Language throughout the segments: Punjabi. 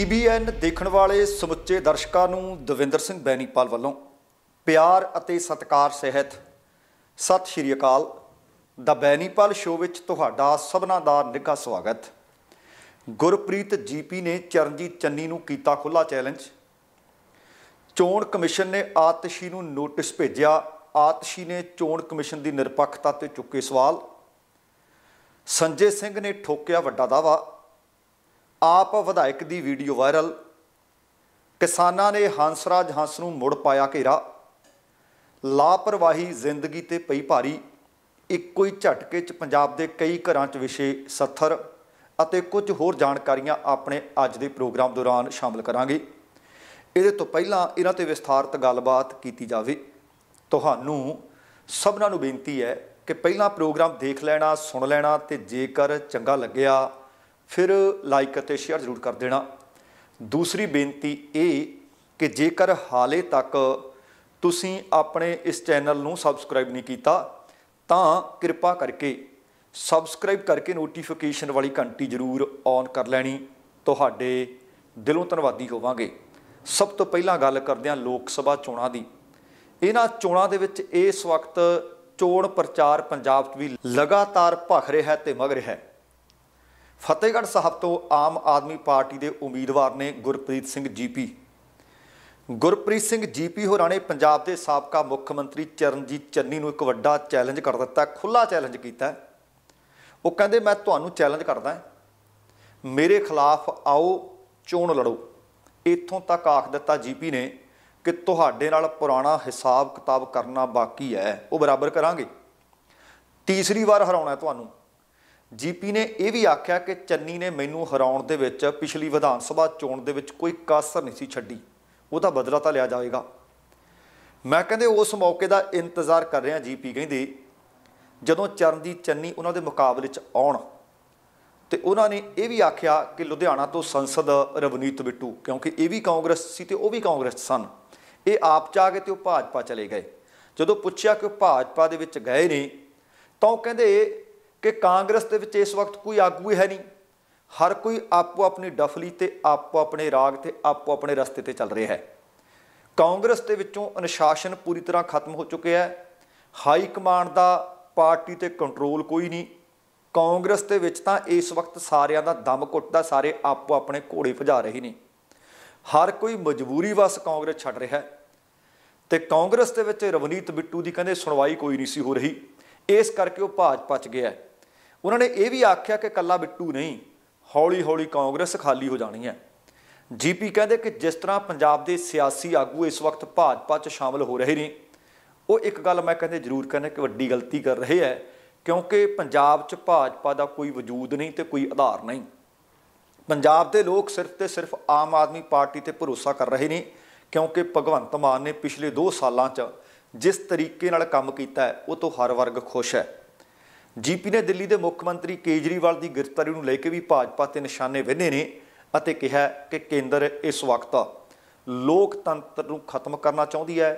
TBN ਦੇਖਣ ਵਾਲੇ ਸਮੁੱਚੇ ਦਰਸ਼ਕਾਂ ਨੂੰ ਦਵਿੰਦਰ ਸਿੰਘ ਬੈਣੀਪਾਲ ਵੱਲੋਂ ਪਿਆਰ ਅਤੇ ਸਤਿਕਾਰ ਸਹਿਤ ਸਤਿ ਸ਼੍ਰੀ ਅਕਾਲ ਦਾ ਬੈਣੀਪਾਲ ਸ਼ੋਅ ਵਿੱਚ ਤੁਹਾਡਾ ਸਭਨਾ ਦਾ ਨਿੱਘਾ ਸਵਾਗਤ ਗੁਰਪ੍ਰੀਤ ਜੀਪੀ ਨੇ ਚਰਨਜੀਤ ਚੰਨੀ ਨੂੰ ਕੀਤਾ ਖੁੱਲਾ ਚੈਲੰਜ ਚੋਣ ਕਮਿਸ਼ਨ ਨੇ ਆਤਸ਼ੀ ਨੂੰ ਨੋਟਿਸ ਭੇਜਿਆ ਆਤਸ਼ੀ ਨੇ ਚੋਣ ਕਮਿਸ਼ਨ ਦੀ ਨਿਰਪੱਖਤਾ ਤੇ ਚੁੱਕੇ ਸਵਾਲ ਸੰਜੇ ਸਿੰਘ ਨੇ ਠੋਕਿਆ ਵੱਡਾ ਦਾਵਾ ਆਪ ਵਿਧਾਇਕ ਦੀ ਵੀਡੀਓ ਵਾਇਰਲ ਕਿਸਾਨਾਂ ਨੇ ਹੰਸਰਾਜ ਹੰਸ ਨੂੰ ਮੁੜ ਪਾਇਆ ਘੇਰਾ ਲਾਪਰਵਾਹੀ ਜ਼ਿੰਦਗੀ ਤੇ ਪਈ ਭਾਰੀ ਇੱਕੋ ਹੀ ਝਟਕੇ 'ਚ ਪੰਜਾਬ ਦੇ ਕਈ ਘਰਾਂ 'ਚ ਵਿਸ਼ੇ ਸੱਥਰ ਅਤੇ ਕੁਝ ਹੋਰ ਜਾਣਕਾਰੀਆਂ ਆਪਣੇ ਅੱਜ ਦੇ ਪ੍ਰੋਗਰਾਮ ਦੌਰਾਨ ਸ਼ਾਮਲ ਕਰਾਂਗੇ ਇਹਦੇ ਤੋਂ ਪਹਿਲਾਂ ਇਹਨਾਂ ਤੇ ਵਿਸਥਾਰਤ ਗੱਲਬਾਤ ਕੀਤੀ ਜਾਵੇ ਤੁਹਾਨੂੰ ਸਭਨਾਂ ਨੂੰ ਬੇਨਤੀ ਹੈ ਕਿ ਪਹਿਲਾਂ ਪ੍ਰੋਗਰਾਮ ਦੇਖ ਲੈਣਾ ਸੁਣ ਲੈਣਾ ਤੇ ਜੇਕਰ ਚੰਗਾ ਲੱਗਿਆ ਫਿਰ ਲਾਈਕ ਅਤੇ ਸ਼ੇਅਰ ਜ਼ਰੂਰ ਕਰ ਦੇਣਾ ਦੂਸਰੀ ਬੇਨਤੀ ਇਹ ਕਿ ਜੇਕਰ ਹਾਲੇ ਤੱਕ ਤੁਸੀਂ ਆਪਣੇ ਇਸ ਚੈਨਲ ਨੂੰ ਸਬਸਕ੍ਰਾਈਬ ਨਹੀਂ ਕੀਤਾ ਤਾਂ ਕਿਰਪਾ ਕਰਕੇ ਸਬਸਕ੍ਰਾਈਬ ਕਰਕੇ ਨੋਟੀਫਿਕੇਸ਼ਨ ਵਾਲੀ ਘੰਟੀ ਜ਼ਰੂਰ ਔਨ ਕਰ ਲੈਣੀ ਤੁਹਾਡੇ ਦਿਲੋਂ ਧੰਨਵਾਦੀ ਹੋਵਾਂਗੇ ਸਭ ਤੋਂ ਪਹਿਲਾਂ ਗੱਲ ਕਰਦੇ ਹਾਂ ਲੋਕ ਸਭਾ ਚੋਣਾਂ ਦੀ ਇਹਨਾਂ ਚੋਣਾਂ ਦੇ ਵਿੱਚ ਇਸ ਵਕਤ ਚੋਣ ਪ੍ਰਚਾਰ ਪੰਜਾਬ 'ਚ ਵੀ ਲਗਾਤਾਰ ਭਖ ਰਿਹਾ ਹੈ ਤੇ ਮਗ ਰਿਹਾ ਹੈ ਫਤਿਹਗੜ੍ਹ ਸਾਹਿਬ ਤੋਂ ਆਮ ਆਦਮੀ ਪਾਰਟੀ ਦੇ ਉਮੀਦਵਾਰ ਨੇ ਗੁਰਪ੍ਰੀਤ ਸਿੰਘ ਜੀਪੀ ਗੁਰਪ੍ਰੀਤ ਸਿੰਘ ਜੀਪੀ ਹੋਰਾਂ ਨੇ ਪੰਜਾਬ ਦੇ ਸਾਬਕਾ ਮੁੱਖ ਮੰਤਰੀ ਚਰਨਜੀਤ ਚੰਨੀ ਨੂੰ ਇੱਕ ਵੱਡਾ ਚੈਲੰਜ ਕਰ ਦਿੱਤਾ ਖੁੱਲਾ ਚੈਲੰਜ ਕੀਤਾ ਉਹ ਕਹਿੰਦੇ ਮੈਂ ਤੁਹਾਨੂੰ ਚੈਲੰਜ ਕਰਦਾ ਮੇਰੇ ਖਿਲਾਫ ਆਓ ਚੋਣ ਲੜੋ ਇੱਥੋਂ ਤੱਕ ਆਖ ਦਿੱਤਾ ਜੀਪੀ ਨੇ ਕਿ ਤੁਹਾਡੇ ਨਾਲ ਪੁਰਾਣਾ ਹਿਸਾਬ ਕਿਤਾਬ ਕਰਨਾ ਬਾਕੀ ਹੈ ਉਹ ਬਰਾਬਰ ਕਰਾਂਗੇ ਤੀਸਰੀ ਵਾਰ ਹਰਾਉਣਾ ਤੁਹਾਨੂੰ ਜੀਪੀ ਨੇ ਇਹ ਵੀ ਆਖਿਆ ਕਿ ਚੰਨੀ ਨੇ ਮੈਨੂੰ ਹਰਾਉਣ ਦੇ ਵਿੱਚ ਪਿਛਲੀ ਵਿਧਾਨ ਸਭਾ ਚੋਣ ਦੇ ਵਿੱਚ ਕੋਈ ਕਾਸਰ ਨਹੀਂ ਸੀ ਛੱਡੀ ਉਹਦਾ ਬਦਲਾ ਤਾਂ ਲਿਆ ਜਾਏਗਾ ਮੈਂ ਕਹਿੰਦੇ ਉਸ ਮੌਕੇ ਦਾ ਇੰਤਜ਼ਾਰ ਕਰ ਰਿਹਾ ਜੀਪੀ ਕਹਿੰਦੇ ਜਦੋਂ ਦੀ ਚੰਨੀ ਉਹਨਾਂ ਦੇ ਮੁਕਾਬਲੇ 'ਚ ਆਉਣ ਤੇ ਉਹਨਾਂ ਨੇ ਇਹ ਵੀ ਆਖਿਆ ਕਿ ਲੁਧਿਆਣਾ ਤੋਂ ਸੰਸਦ ਰਵਨੀਤ ਬਿੱਟੂ ਕਿਉਂਕਿ ਇਹ ਵੀ ਕਾਂਗਰਸ ਸੀ ਤੇ ਉਹ ਵੀ ਕਾਂਗਰਸ ਸਨ ਇਹ ਆਪ ਚ ਆ ਗਏ ਤੇ ਉਹ ਭਾਜਪਾ ਚਲੇ ਗਏ ਜਦੋਂ ਪੁੱਛਿਆ ਕਿ ਭਾਜਪਾ ਦੇ ਵਿੱਚ ਗਏ ਨੇ ਤਾਂ ਉਹ ਕਹਿੰਦੇ ਕਿ ਕਾਂਗਰਸ ਦੇ ਵਿੱਚ ਇਸ ਵਕਤ ਕੋਈ ਆਗੂ ਹੈ ਨਹੀਂ ਹਰ ਕੋਈ ਆਪੋ ਆਪਣੀ ਡਫਲੀ ਤੇ ਆਪੋ ਆਪਣੇ ਰਾਗ ਤੇ ਆਪੋ ਆਪਣੇ ਰਸਤੇ ਤੇ ਚੱਲ ਰਿਹਾ ਹੈ ਕਾਂਗਰਸ ਦੇ ਵਿੱਚੋਂ ਅਨੁਸ਼ਾਸਨ ਪੂਰੀ ਤਰ੍ਹਾਂ ਖਤਮ ਹੋ ਚੁੱਕਿਆ ਹੈ ਹਾਈ ਕਮਾਂਡ ਦਾ ਪਾਰਟੀ ਤੇ ਕੰਟਰੋਲ ਕੋਈ ਨਹੀਂ ਕਾਂਗਰਸ ਦੇ ਵਿੱਚ ਤਾਂ ਇਸ ਵਕਤ ਸਾਰਿਆਂ ਦਾ ਦਮ ਘੁੱਟਦਾ ਸਾਰੇ ਆਪੋ ਆਪਣੇ ਘੋੜੇ ਭਜਾ ਰਹੇ ਨੇ ਹਰ ਕੋਈ ਮਜਬੂਰੀ ਵਸ ਕਾਂਗਰਸ ਛੱਡ ਰਿਹਾ ਹੈ ਤੇ ਕਾਂਗਰਸ ਦੇ ਵਿੱਚ ਰਵਨੀਤ ਬਿੱਟੂ ਦੀ ਕਹਿੰਦੇ ਸੁਣਵਾਈ ਕੋਈ ਨਹੀਂ ਸੀ ਹੋ ਰਹੀ ਇਸ ਕਰਕੇ ਉਹ ਭਾਜਪਾ ਚ ਗਿਆ ਉਹਨਾਂ ਨੇ ਇਹ ਵੀ ਆਖਿਆ ਕਿ ਕੱਲਾ ਬਿੱਟੂ ਨਹੀਂ ਹੌਲੀ ਹੌਲੀ ਕਾਂਗਰਸ ਖਾਲੀ ਹੋ ਜਾਣੀ ਹੈ ਜੀਪੀ ਕਹਿੰਦੇ ਕਿ ਜਿਸ ਤਰ੍ਹਾਂ ਪੰਜਾਬ ਦੇ ਸਿਆਸੀ ਆਗੂ ਇਸ ਵਕਤ ਭਾਜਪਾ 'ਚ ਸ਼ਾਮਲ ਹੋ ਰਹੇ ਨੇ ਉਹ ਇੱਕ ਗੱਲ ਮੈਂ ਕਹਿੰਦੇ ਜ਼ਰੂਰ ਕਹਿੰਦੇ ਕਿ ਵੱਡੀ ਗਲਤੀ ਕਰ ਰਹੇ ਹੈ ਕਿਉਂਕਿ ਪੰਜਾਬ 'ਚ ਭਾਜਪਾ ਦਾ ਕੋਈ ਵਜੂਦ ਨਹੀਂ ਤੇ ਕੋਈ ਆਧਾਰ ਨਹੀਂ ਪੰਜਾਬ ਦੇ ਲੋਕ ਸਿਰਫ ਤੇ ਸਿਰਫ ਆਮ ਆਦਮੀ ਪਾਰਟੀ ਤੇ ਭਰੋਸਾ ਕਰ ਰਹੇ ਨੇ ਕਿਉਂਕਿ ਭਗਵੰਤ ਮਾਨ ਨੇ ਪਿਛਲੇ 2 ਸਾਲਾਂ 'ਚ ਜਿਸ ਤਰੀਕੇ ਨਾਲ ਕੰਮ ਕੀਤਾ ਉਹ ਤੋਂ ਹਰ ਵਰਗ ਖੁਸ਼ ਹੈ ਜੀਪੀ ਨੇ ਦਿੱਲੀ ਦੇ ਮੁੱਖ ਮੰਤਰੀ ਕੇਜਰੀਵਾਲ ਦੀ ਗ੍ਰਿਫਤਾਰੀ ਨੂੰ ਲੈ ਕੇ ਵੀ ਭਾਜਪਾ ਤੇ ਨਿਸ਼ਾਨੇ ਵਿੰਨੇ ਨੇ ਅਤੇ ਕਿਹਾ ਕਿ ਕੇਂਦਰ ਇਸ ਵਕਤ ਲੋਕਤੰਤਰ ਨੂੰ ਖਤਮ ਕਰਨਾ ਚਾਹੁੰਦੀ ਹੈ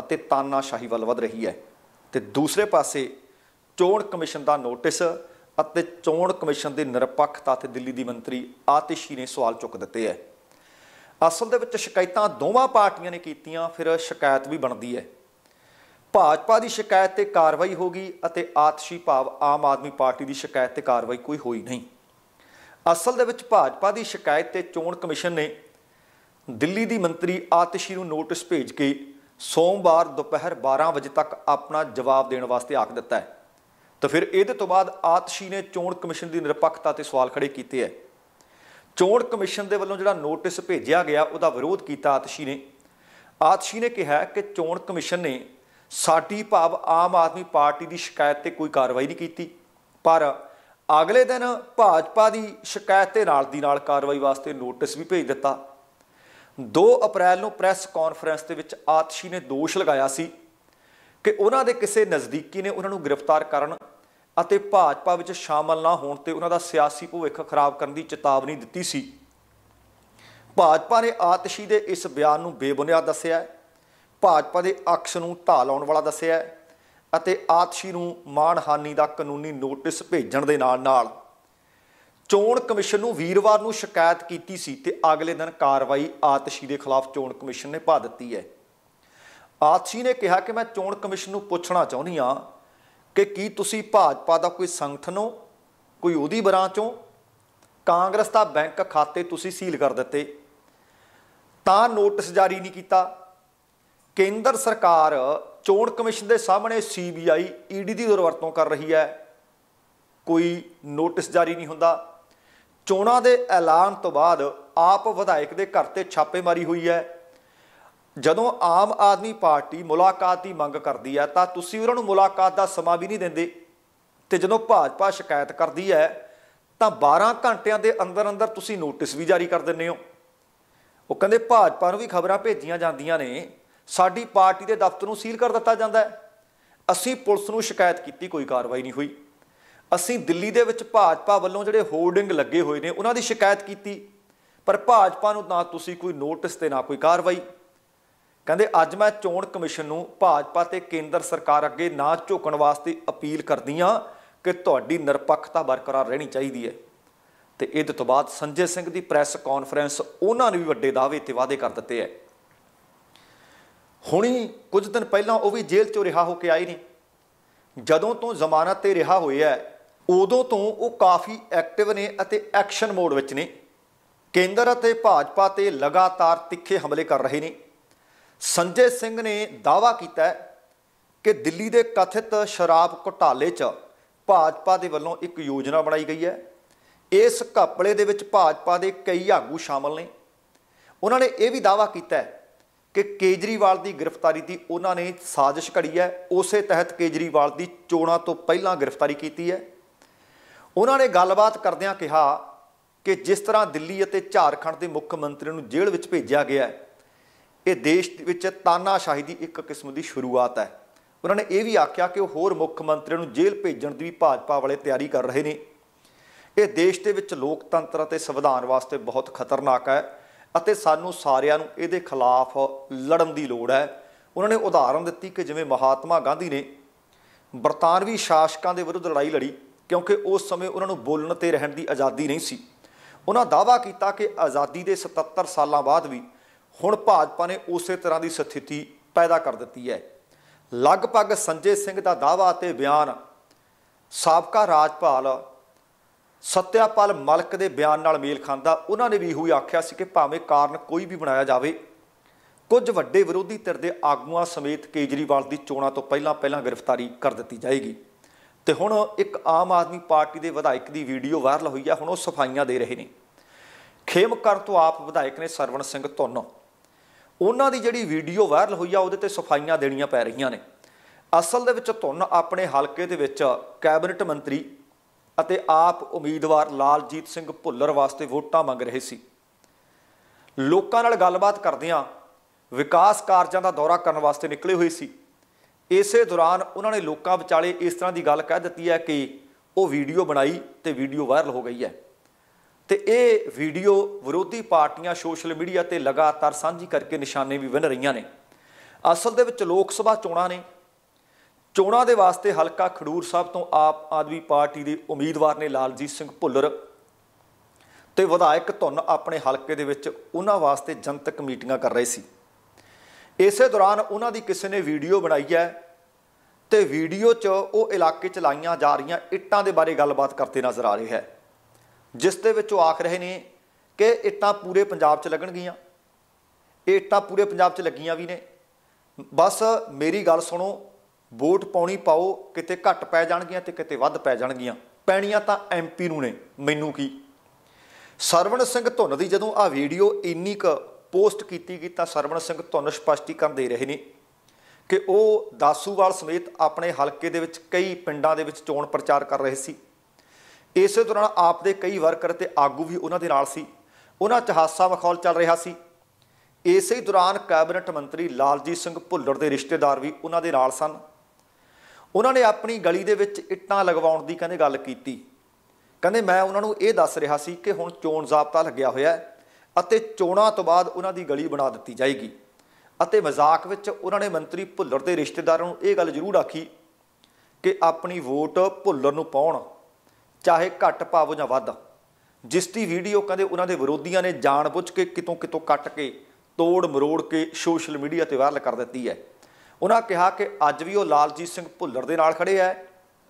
ਅਤੇ ਤਾਨਾਸ਼ਾਹੀ ਵੱਲ ਵਧ ਰਹੀ ਹੈ ਤੇ ਦੂਸਰੇ ਪਾਸੇ ਚੋਣ ਕਮਿਸ਼ਨ ਦਾ ਨੋਟਿਸ ਅਤੇ ਚੋਣ ਕਮਿਸ਼ਨ ਦੀ ਨਿਰਪੱਖਤਾ ਤੇ ਦਿੱਲੀ ਦੀ ਮੰਤਰੀ ਆਤਿਸ਼ੀ ਨੇ ਸਵਾਲ ਚੁੱਕ ਦਿੱਤੇ ਹੈ ਅਸਲ ਦੇ ਵਿੱਚ ਸ਼ਿਕਾਇਤਾਂ ਦੋਵਾਂ ਪਾਰਟੀਆਂ ਨੇ ਕੀਤੀਆਂ ਫਿਰ ਸ਼ਿਕਾਇਤ ਵੀ ਬਣਦੀ ਹੈ ਭਾਜਪਾ ਦੀ ਸ਼ਿਕਾਇਤ ਤੇ ਕਾਰਵਾਈ ਹੋ ਗਈ ਅਤੇ ਆਤਸ਼ੀ ਭਾਵ ਆਮ ਆਦਮੀ ਪਾਰਟੀ ਦੀ ਸ਼ਿਕਾਇਤ ਤੇ ਕਾਰਵਾਈ ਕੋਈ ਹੋਈ ਨਹੀਂ ਅਸਲ ਦੇ ਵਿੱਚ ਭਾਜਪਾ ਦੀ ਸ਼ਿਕਾਇਤ ਤੇ ਚੋਣ ਕਮਿਸ਼ਨ ਨੇ ਦਿੱਲੀ ਦੀ ਮੰਤਰੀ ਆਤਸ਼ੀ ਨੂੰ ਨੋਟਿਸ ਭੇਜ ਕੇ ਸੋਮਵਾਰ ਦੁਪਹਿਰ 12 ਵਜੇ ਤੱਕ ਆਪਣਾ ਜਵਾਬ ਦੇਣ ਵਾਸਤੇ ਆਖ ਦਿੱਤਾ ਹੈ ਤਾਂ ਫਿਰ ਇਹਦੇ ਤੋਂ ਬਾਅਦ ਆਤਸ਼ੀ ਨੇ ਚੋਣ ਕਮਿਸ਼ਨ ਦੀ ਨਿਰਪੱਖਤਾ ਤੇ ਸਵਾਲ ਖੜੇ ਕੀਤੇ ਹੈ ਚੋਣ ਕਮਿਸ਼ਨ ਦੇ ਵੱਲੋਂ ਜਿਹੜਾ ਨੋਟਿਸ ਭੇਜਿਆ ਗਿਆ ਉਹਦਾ ਵਿਰੋਧ ਕੀਤਾ ਆਤਸ਼ੀ ਨੇ ਆਤਸ਼ੀ ਨੇ ਕਿਹਾ ਕਿ ਚੋਣ ਕਮਿਸ਼ਨ ਨੇ ਸਾਡੀ ਭਾਵ ਆਮ ਆਦਮੀ ਪਾਰਟੀ ਦੀ ਸ਼ਿਕਾਇਤ ਤੇ ਕੋਈ ਕਾਰਵਾਈ ਨਹੀਂ ਕੀਤੀ ਪਰ ਅਗਲੇ ਦਿਨ ਭਾਜਪਾ ਦੀ ਸ਼ਿਕਾਇਤ ਤੇ ਨਾਲ ਦੀ ਨਾਲ ਕਾਰਵਾਈ ਵਾਸਤੇ ਨੋਟਿਸ ਵੀ ਭੇਜ ਦਿੱਤਾ 2 ਅਪ੍ਰੈਲ ਨੂੰ ਪ੍ਰੈਸ ਕਾਨਫਰੰਸ ਦੇ ਵਿੱਚ ਆਤਸ਼ੀ ਨੇ ਦੋਸ਼ ਲਗਾਇਆ ਸੀ ਕਿ ਉਹਨਾਂ ਦੇ ਕਿਸੇ ਨਜ਼ਦੀਕੀ ਨੇ ਉਹਨਾਂ ਨੂੰ ਗ੍ਰਿਫਤਾਰ ਕਰਨ ਅਤੇ ਭਾਜਪਾ ਵਿੱਚ ਸ਼ਾਮਲ ਨਾ ਹੋਣ ਤੇ ਉਹਨਾਂ ਦਾ ਸਿਆਸੀ ਭਵਿੱਖ ਖਰਾਬ ਕਰਨ ਦੀ ਚੇਤਾਵਨੀ ਦਿੱਤੀ ਸੀ ਭਾਜਪਾ ਨੇ ਆਤਸ਼ੀ ਦੇ ਇਸ ਬਿਆਨ ਨੂੰ ਬੇਬੁਨਿਆਦ ਦੱਸਿਆ ਭਾਜਪਾ ਦੇ ਅਕਸ ਨੂੰ ਢਾ ਲਾਉਣ ਵਾਲਾ ਦੱਸਿਆ ਅਤੇ ਆਤਸ਼ੀ ਨੂੰ ਹਾਨੀ ਦਾ ਕਾਨੂੰਨੀ ਨੋਟਿਸ ਭੇਜਣ ਦੇ ਨਾਲ ਨਾਲ ਚੋਣ ਕਮਿਸ਼ਨ ਨੂੰ ਵੀਰਵਾਰ ਨੂੰ ਸ਼ਿਕਾਇਤ ਕੀਤੀ ਸੀ ਤੇ ਅਗਲੇ ਦਿਨ ਕਾਰਵਾਈ ਆਤਸ਼ੀ ਦੇ ਖਿਲਾਫ ਚੋਣ ਕਮਿਸ਼ਨ ਨੇ ਪਾ ਦਿੱਤੀ ਹੈ ਆਤਸ਼ੀ ਨੇ ਕਿਹਾ ਕਿ ਮੈਂ ਚੋਣ ਕਮਿਸ਼ਨ ਨੂੰ ਪੁੱਛਣਾ ਚਾਹੁੰਦੀ ਆ ਕਿ ਕੀ ਤੁਸੀਂ ਭਾਜਪਾ ਦਾ ਕੋਈ ਸੰਗਠਨ ਹੋ ਕੋਈ ਉਹਦੀ ਬਰਾਂਚੋਂ ਕਾਂਗਰਸ ਦਾ ਬੈਂਕ ਖਾਤੇ ਤੁਸੀਂ ਸੀਲ ਕਰ ਦਿੱਤੇ ਤਾਂ ਨੋਟਿਸ ਜਾਰੀ ਨਹੀਂ ਕੀਤਾ ਕੇਂਦਰ ਸਰਕਾਰ ਚੋਣ ਕਮਿਸ਼ਨ ਦੇ ਸਾਹਮਣੇ ਸੀਬੀਆਈ ਈਡੀ e ਦੀ ਦੁਰਵਰਤੋਂ ਕਰ ਰਹੀ ਹੈ ਕੋਈ ਨੋਟਿਸ ਜਾਰੀ ਨਹੀਂ ਹੁੰਦਾ ਚੋਣਾਂ ਦੇ ਐਲਾਨ ਤੋਂ ਬਾਅਦ ਆਪ ਵਿਧਾਇਕ ਦੇ ਘਰ ਤੇ ਛਾਪੇਮਾਰੀ ਹੋਈ ਹੈ ਜਦੋਂ ਆਮ ਆਦਮੀ ਪਾਰਟੀ ਮੁਲਾਕਾਤ ਦੀ ਮੰਗ ਕਰਦੀ ਹੈ ਤਾਂ ਤੁਸੀਂ ਉਹਨਾਂ ਨੂੰ ਮੁਲਾਕਾਤ ਦਾ ਸਮਾਂ ਵੀ ਨਹੀਂ ਦਿੰਦੇ ਤੇ ਜਦੋਂ ਭਾਜਪਾ ਸ਼ਿਕਾਇਤ ਕਰਦੀ ਹੈ ਤਾਂ 12 ਘੰਟਿਆਂ ਦੇ ਅੰਦਰ ਅੰਦਰ ਤੁਸੀਂ ਨੋਟਿਸ ਵੀ ਜਾਰੀ ਕਰ ਦਿੰਦੇ ਹੋ ਉਹ ਕਹਿੰਦੇ ਭਾਜਪਾ ਨੂੰ ਵੀ ਖਬਰਾਂ ਭੇਜੀਆਂ ਜਾਂਦੀਆਂ ਨੇ ਸਾਡੀ ਪਾਰਟੀ ਦੇ ਦਫ਼ਤਰ ਨੂੰ ਸੀਲ ਕਰ ਦਿੱਤਾ ਜਾਂਦਾ ਹੈ ਅਸੀਂ ਪੁਲਿਸ ਨੂੰ ਸ਼ਿਕਾਇਤ ਕੀਤੀ ਕੋਈ ਕਾਰਵਾਈ ਨਹੀਂ ਹੋਈ ਅਸੀਂ ਦਿੱਲੀ ਦੇ ਵਿੱਚ ਭਾਜਪਾ ਵੱਲੋਂ ਜਿਹੜੇ ਹੋਰਡਿੰਗ ਲੱਗੇ ਹੋਏ ਨੇ ਉਹਨਾਂ ਦੀ ਸ਼ਿਕਾਇਤ ਕੀਤੀ ਪਰ ਭਾਜਪਾ ਨੂੰ ਨਾ ਤੁਸੀਂ ਕੋਈ ਨੋਟਿਸ ਤੇ ਨਾ ਕੋਈ ਕਾਰਵਾਈ ਕਹਿੰਦੇ ਅੱਜ ਮੈਂ ਚੋਣ ਕਮਿਸ਼ਨ ਨੂੰ ਭਾਜਪਾ ਤੇ ਕੇਂਦਰ ਸਰਕਾਰ ਅੱਗੇ ਨਾ ਝੁਕਣ ਵਾਸਤੇ ਅਪੀਲ ਕਰਦੀ ਆ ਕਿ ਤੁਹਾਡੀ ਨਿਰਪੱਖਤਾ ਬਰਕਰਾਰ ਰਹਿਣੀ ਚਾਹੀਦੀ ਹੈ ਤੇ ਇਹਦੇ ਤੋਂ ਬਾਅਦ ਸੰਜੇ ਸਿੰਘ ਦੀ ਪ੍ਰੈਸ ਕਾਨਫਰੰਸ ਉਹਨਾਂ ਨੇ ਵੀ ਵੱਡੇ ਦਾਅਵੇ ਤੇ ਵਾਅਦੇ ਕਰ ਦਿੱਤੇ ਐ ਹੁਣੀ ਕੁਝ ਦਿਨ ਪਹਿਲਾਂ ਉਹ ਵੀ ਜੇਲ੍ਹ ਚੋਂ ਰਿਹਾ ਹੋ ਕੇ ਆਏ ਨੇ ਜਦੋਂ ਤੋਂ ਜ਼ਮਾਨਤ ਤੇ ਰਿਹਾ ਹੋਇਆ ਉਦੋਂ ਤੋਂ ਉਹ ਕਾਫੀ ਐਕਟਿਵ ਨੇ ਅਤੇ ਐਕਸ਼ਨ ਮੋਡ ਵਿੱਚ ਨੇ ਕੇਂਦਰ ਅਤੇ ਭਾਜਪਾ ਤੇ ਲਗਾਤਾਰ ਤਿੱਖੇ ਹਮਲੇ ਕਰ ਰਹੇ ਨੇ ਸੰਜੇ ਸਿੰਘ ਨੇ ਦਾਵਾ ਕੀਤਾ ਕਿ ਦਿੱਲੀ ਦੇ ਕਥਿਤ ਸ਼ਰਾਬ ਘੁਟਾਲੇ 'ਚ ਭਾਜਪਾ ਦੇ ਵੱਲੋਂ ਇੱਕ ਯੋਜਨਾ ਬਣਾਈ ਗਈ ਹੈ ਇਸ ਘਪਲੇ ਦੇ ਵਿੱਚ ਭਾਜਪਾ ਦੇ ਕਈ ਆਗੂ ਸ਼ਾਮਲ ਨੇ ਉਹਨਾਂ ਨੇ ਇਹ ਵੀ ਦਾਵਾ ਕੀਤਾ ਕਿ ਕੇਜਰੀਵਾਲ ਦੀ ਗ੍ਰਿਫਤਾਰੀ ਦੀ ਉਹਨਾਂ ਨੇ ਸਾਜ਼ਿਸ਼ ਘੜੀ ਹੈ ਉਸੇ ਤਹਿਤ ਕੇਜਰੀਵਾਲ ਦੀ ਚੋਣਾਂ ਤੋਂ ਪਹਿਲਾਂ ਗ੍ਰਿਫਤਾਰੀ ਕੀਤੀ ਹੈ ਉਹਨਾਂ ਨੇ ਗੱਲਬਾਤ ਕਰਦਿਆਂ ਕਿਹਾ ਕਿ ਜਿਸ ਤਰ੍ਹਾਂ ਦਿੱਲੀ ਅਤੇ ਝਾਰਖੰਡ ਦੇ ਮੁੱਖ ਮੰਤਰੀ ਨੂੰ ਜੇਲ੍ਹ ਵਿੱਚ ਭੇਜਿਆ ਗਿਆ ਹੈ ਇਹ ਦੇਸ਼ ਵਿੱਚ ਤਾਨਾਸ਼ਾਹੀ ਦੀ ਇੱਕ ਕਿਸਮ ਦੀ ਸ਼ੁਰੂਆਤ ਹੈ ਉਹਨਾਂ ਨੇ ਇਹ ਵੀ ਆਖਿਆ ਕਿ ਉਹ ਹੋਰ ਮੁੱਖ ਮੰਤਰੀ ਨੂੰ ਜੇਲ੍ਹ ਭੇਜਣ ਦੀ ਵੀ ਭਾਜਪਾ ਵਾਲੇ ਤਿਆਰੀ ਕਰ ਰਹੇ ਨੇ ਇਹ ਦੇਸ਼ ਦੇ ਵਿੱਚ ਲੋਕਤੰਤਰ ਅਤੇ ਸੰਵਿਧਾਨ ਵਾਸਤੇ ਬਹੁਤ ਖਤਰਨਾਕ ਹੈ ਅਤੇ ਸਾਨੂੰ ਸਾਰਿਆਂ ਨੂੰ ਇਹਦੇ ਖਿਲਾਫ ਲੜਨ ਦੀ ਲੋੜ ਹੈ ਉਹਨਾਂ ਨੇ ਉਦਾਹਰਨ ਦਿੱਤੀ ਕਿ ਜਿਵੇਂ ਮਹਾਤਮਾ ਗਾਂਧੀ ਨੇ ਬਰਤਾਨਵੀ ਸ਼ਾਸਕਾਂ ਦੇ ਵਿਰੁੱਧ ਲੜਾਈ ਲੜੀ ਕਿਉਂਕਿ ਉਸ ਸਮੇਂ ਉਹਨਾਂ ਨੂੰ ਬੋਲਣ ਤੇ ਰਹਿਣ ਦੀ ਆਜ਼ਾਦੀ ਨਹੀਂ ਸੀ ਉਹਨਾਂ ਦਾਵਾ ਕੀਤਾ ਕਿ ਆਜ਼ਾਦੀ ਦੇ 77 ਸਾਲਾਂ ਬਾਅਦ ਵੀ ਹੁਣ ਭਾਜਪਾ ਨੇ ਉਸੇ ਤਰ੍ਹਾਂ ਦੀ ਸਥਿਤੀ ਪੈਦਾ ਕਰ ਦਿੱਤੀ ਹੈ ਲਗਭਗ ਸੰਜੇ ਸਿੰਘ ਦਾ ਦਾਵਾ ਅਤੇ ਬਿਆਨ ਸਾਬਕਾ ਰਾਜਪਾਲ ਸਤਿਆਪਾਲ ਮਲਕ ਦੇ ਬਿਆਨ ਨਾਲ ਮੇਲ ਖਾਂਦਾ ਉਹਨਾਂ ਨੇ ਵੀ ਇਹੋ ਹੀ ਆਖਿਆ ਸੀ ਕਿ ਭਾਵੇਂ ਕਾਰਨ ਕੋਈ ਵੀ ਬਣਾਇਆ ਜਾਵੇ ਕੁਝ ਵੱਡੇ ਵਿਰੋਧੀ ਧਿਰ ਦੇ ਆਗੂਆਂ ਸਮੇਤ ਕੇਜਰੀਵਾਲ ਦੀ ਚੋਣਾਂ ਤੋਂ ਪਹਿਲਾਂ ਪਹਿਲਾਂ ਗ੍ਰਿਫਤਾਰੀ ਕਰ ਦਿੱਤੀ ਜਾਏਗੀ ਤੇ ਹੁਣ ਇੱਕ ਆਮ ਆਦਮੀ ਪਾਰਟੀ ਦੇ ਵਿਧਾਇਕ ਦੀ ਵੀਡੀਓ ਵਾਇਰਲ ਹੋਈ ਆ ਹੁਣ ਉਹ ਸਫਾਈਆਂ ਦੇ ਰਹੇ ਨੇ ਖੇਮ ਤੋਂ ਆਪ ਵਿਧਾਇਕ ਨੇ ਸਰਵਣ ਸਿੰਘ ਧੁੰਨ ਉਹਨਾਂ ਦੀ ਜਿਹੜੀ ਵੀਡੀਓ ਵਾਇਰਲ ਹੋਈ ਆ ਉਹਦੇ ਤੇ ਸਫਾਈਆਂ ਦੇਣੀਆਂ ਪੈ ਰਹੀਆਂ ਨੇ ਅਸਲ ਦੇ ਵਿੱਚ ਧੁੰਨ ਆਪਣੇ ਹਲਕੇ ਦੇ ਵਿੱਚ ਕੈਬਨਿਟ ਮੰਤਰੀ ਅਤੇ ਆਪ ਉਮੀਦਵਾਰ ਲਾਲਜੀਤ ਸਿੰਘ ਭੁੱਲਰ ਵਾਸਤੇ ਵੋਟਾਂ ਮੰਗ ਰਹੇ ਸੀ ਲੋਕਾਂ ਨਾਲ ਗੱਲਬਾਤ ਕਰਦਿਆਂ ਵਿਕਾਸ ਕਾਰਜਾਂ ਦਾ ਦੌਰਾ ਕਰਨ ਵਾਸਤੇ ਨਿਕਲੇ ਹੋਏ ਸੀ ਇਸੇ ਦੌਰਾਨ ਉਹਨਾਂ ਨੇ ਲੋਕਾਂ ਵਿਚਾਲੇ ਇਸ ਤਰ੍ਹਾਂ ਦੀ ਗੱਲ ਕਹਿ ਦਿੱਤੀ ਹੈ ਕਿ ਉਹ ਵੀਡੀਓ ਬਣਾਈ ਤੇ ਵੀਡੀਓ ਵਾਇਰਲ ਹੋ ਗਈ ਹੈ ਤੇ ਇਹ ਵੀਡੀਓ ਵਿਰੋਧੀ ਪਾਰਟੀਆਂ ਸੋਸ਼ਲ ਮੀਡੀਆ ਤੇ ਲਗਾਤਾਰ ਸਾਂਝੀ ਕਰਕੇ ਨਿਸ਼ਾਨੇ ਵੀ ਬਣ ਰਹੀਆਂ ਨੇ ਅਸਲ ਦੇ ਵਿੱਚ ਲੋਕ ਸਭਾ ਚੋਣਾਂ ਨੇ ਚੋਣਾਂ ਦੇ ਵਾਸਤੇ ਹਲਕਾ ਖਡੂਰ ਸਾਹਿਬ ਤੋਂ ਆਪ ਆਦਮੀ ਪਾਰਟੀ ਦੇ ਉਮੀਦਵਾਰ ਨੇ ਲਾਲਜੀਤ ਸਿੰਘ ਭੁੱਲਰ ਤੇ ਵਿਧਾਇਕ ਧੁੰਨ ਆਪਣੇ ਹਲਕੇ ਦੇ ਵਿੱਚ ਉਹਨਾਂ ਵਾਸਤੇ ਜਨਤਕ ਮੀਟਿੰਗਾਂ ਕਰ ਰਹੇ ਸੀ ਇਸੇ ਦੌਰਾਨ ਉਹਨਾਂ ਦੀ ਕਿਸੇ ਨੇ ਵੀਡੀਓ ਬਣਾਈ ਹੈ ਤੇ ਵੀਡੀਓ 'ਚ ਉਹ ਇਲਾਕੇ 'ਚ ਲਾਈਆਂ ਜਾ ਰਹੀਆਂ ਇੱਟਾਂ ਦੇ ਬਾਰੇ ਗੱਲਬਾਤ ਕਰਦੇ ਨਜ਼ਰ ਆ ਰਹੇ ਹੈ ਜਿਸ ਦੇ ਵਿੱਚ ਉਹ ਆਖ ਰਹੇ ਨੇ ਕਿ ਇੱਟਾਂ ਪੂਰੇ ਪੰਜਾਬ 'ਚ ਲੱਗਣਗੀਆਂ ਇੱਟਾਂ ਪੂਰੇ ਪੰਜਾਬ 'ਚ ਲੱਗੀਆਂ ਵੀ ਨੇ ਬਸ ਮੇਰੀ ਗੱਲ ਸੁਣੋ ਵੋਟ ਪਾਉਣੀ ਪਾਓ ਕਿਤੇ ਘੱਟ ਪੈ ਜਾਣਗੀਆਂ ਤੇ ਕਿਤੇ ਵੱਧ ਪੈ ਜਾਣਗੀਆਂ ਪੈਣੀਆਂ ਤਾਂ ਐਮਪੀ ਨੂੰ ਨੇ ਮੈਨੂੰ ਕੀ ਸਰਵਣ ਸਿੰਘ ਧੁੰਨ ਦੀ ਜਦੋਂ ਆ ਵੀਡੀਓ ਇੰਨੀ ਕ ਪੋਸਟ ਕੀਤੀ ਗਈ ਤਾਂ ਸਰਵਣ ਸਿੰਘ ਧੁੰਨ ਸਪਸ਼ਟੀਕਰਨ ਦੇ ਰਹੇ ਨੇ ਕਿ ਉਹ ਦਾਸੂਵਾਲ ਸਮੇਤ ਆਪਣੇ ਹਲਕੇ ਦੇ ਵਿੱਚ ਕਈ ਪਿੰਡਾਂ ਦੇ ਵਿੱਚ ਚੋਣ ਪ੍ਰਚਾਰ ਕਰ ਰਹੇ ਸੀ ਇਸੇ ਦੌਰਾਨ ਆਪ ਦੇ ਕਈ ਵਰਕਰ ਤੇ ਆਗੂ ਵੀ ਉਹਨਾਂ ਦੇ ਨਾਲ ਸੀ ਉਹਨਾਂ 'ਚ ਹਾਸਾ ਮਖੌਲ ਚੱਲ ਰਿਹਾ ਸੀ ਇਸੇ ਦੌਰਾਨ ਕੈਬਨਿਟ ਮੰਤਰੀ ਲਾਲਜੀਤ ਸਿੰਘ ਭੁੱਲੜ ਦੇ ਰਿਸ਼ਤੇਦਾਰ ਵੀ ਉਹਨਾਂ ਦੇ ਨਾਲ ਸਨ ਉਹਨਾਂ ਨੇ ਆਪਣੀ ਗਲੀ ਦੇ ਵਿੱਚ ਇੱਟਾਂ ਲਗਵਾਉਣ ਦੀ ਕਹਿੰਦੇ ਗੱਲ ਕੀਤੀ ਕਹਿੰਦੇ ਮੈਂ ਉਹਨਾਂ ਨੂੰ ਇਹ ਦੱਸ ਰਿਹਾ ਸੀ ਕਿ ਹੁਣ ਚੋਣ ਜ਼ਾਬਤਾ ਲੱਗਿਆ ਹੋਇਆ ਅਤੇ ਚੋਣਾਂ ਤੋਂ ਬਾਅਦ ਉਹਨਾਂ ਦੀ ਗਲੀ ਬਣਾ ਦਿੱਤੀ ਜਾਏਗੀ ਅਤੇ ਮਜ਼ਾਕ ਵਿੱਚ ਉਹਨਾਂ ਨੇ ਮੰਤਰੀ ਭੁੱਲਰ ਦੇ ਰਿਸ਼ਤੇਦਾਰਾਂ ਨੂੰ ਇਹ ਗੱਲ ਜ਼ਰੂਰ ਆਖੀ ਕਿ ਆਪਣੀ ਵੋਟ ਭੁੱਲਰ ਨੂੰ ਪਾਉਣ ਚਾਹੇ ਘੱਟ ਪਾਵੋ ਜਾਂ ਵੱਧ ਜਿਸ ਦੀ ਵੀਡੀਓ ਕਹਿੰਦੇ ਉਹਨਾਂ ਦੇ ਵਿਰੋਧੀਆਂ ਨੇ ਜਾਣਬੁੱਝ ਕੇ ਕਿਤੋਂ ਕਿਤੋਂ ਕੱਟ ਕੇ ਤੋੜ ਮਰੋੜ ਕੇ ਸੋਸ਼ਲ ਮੀਡੀਆ ਤੇ ਵਾਇਰਲ ਕਰ ਦਿੱਤੀ ਹੈ ਉਹਨਾਂ ਕਿਹਾ ਕਿ ਅੱਜ ਵੀ ਉਹ ਲਾਲਜੀਤ ਸਿੰਘ ਭੁੱਲਰ ਦੇ ਨਾਲ ਖੜੇ ਐ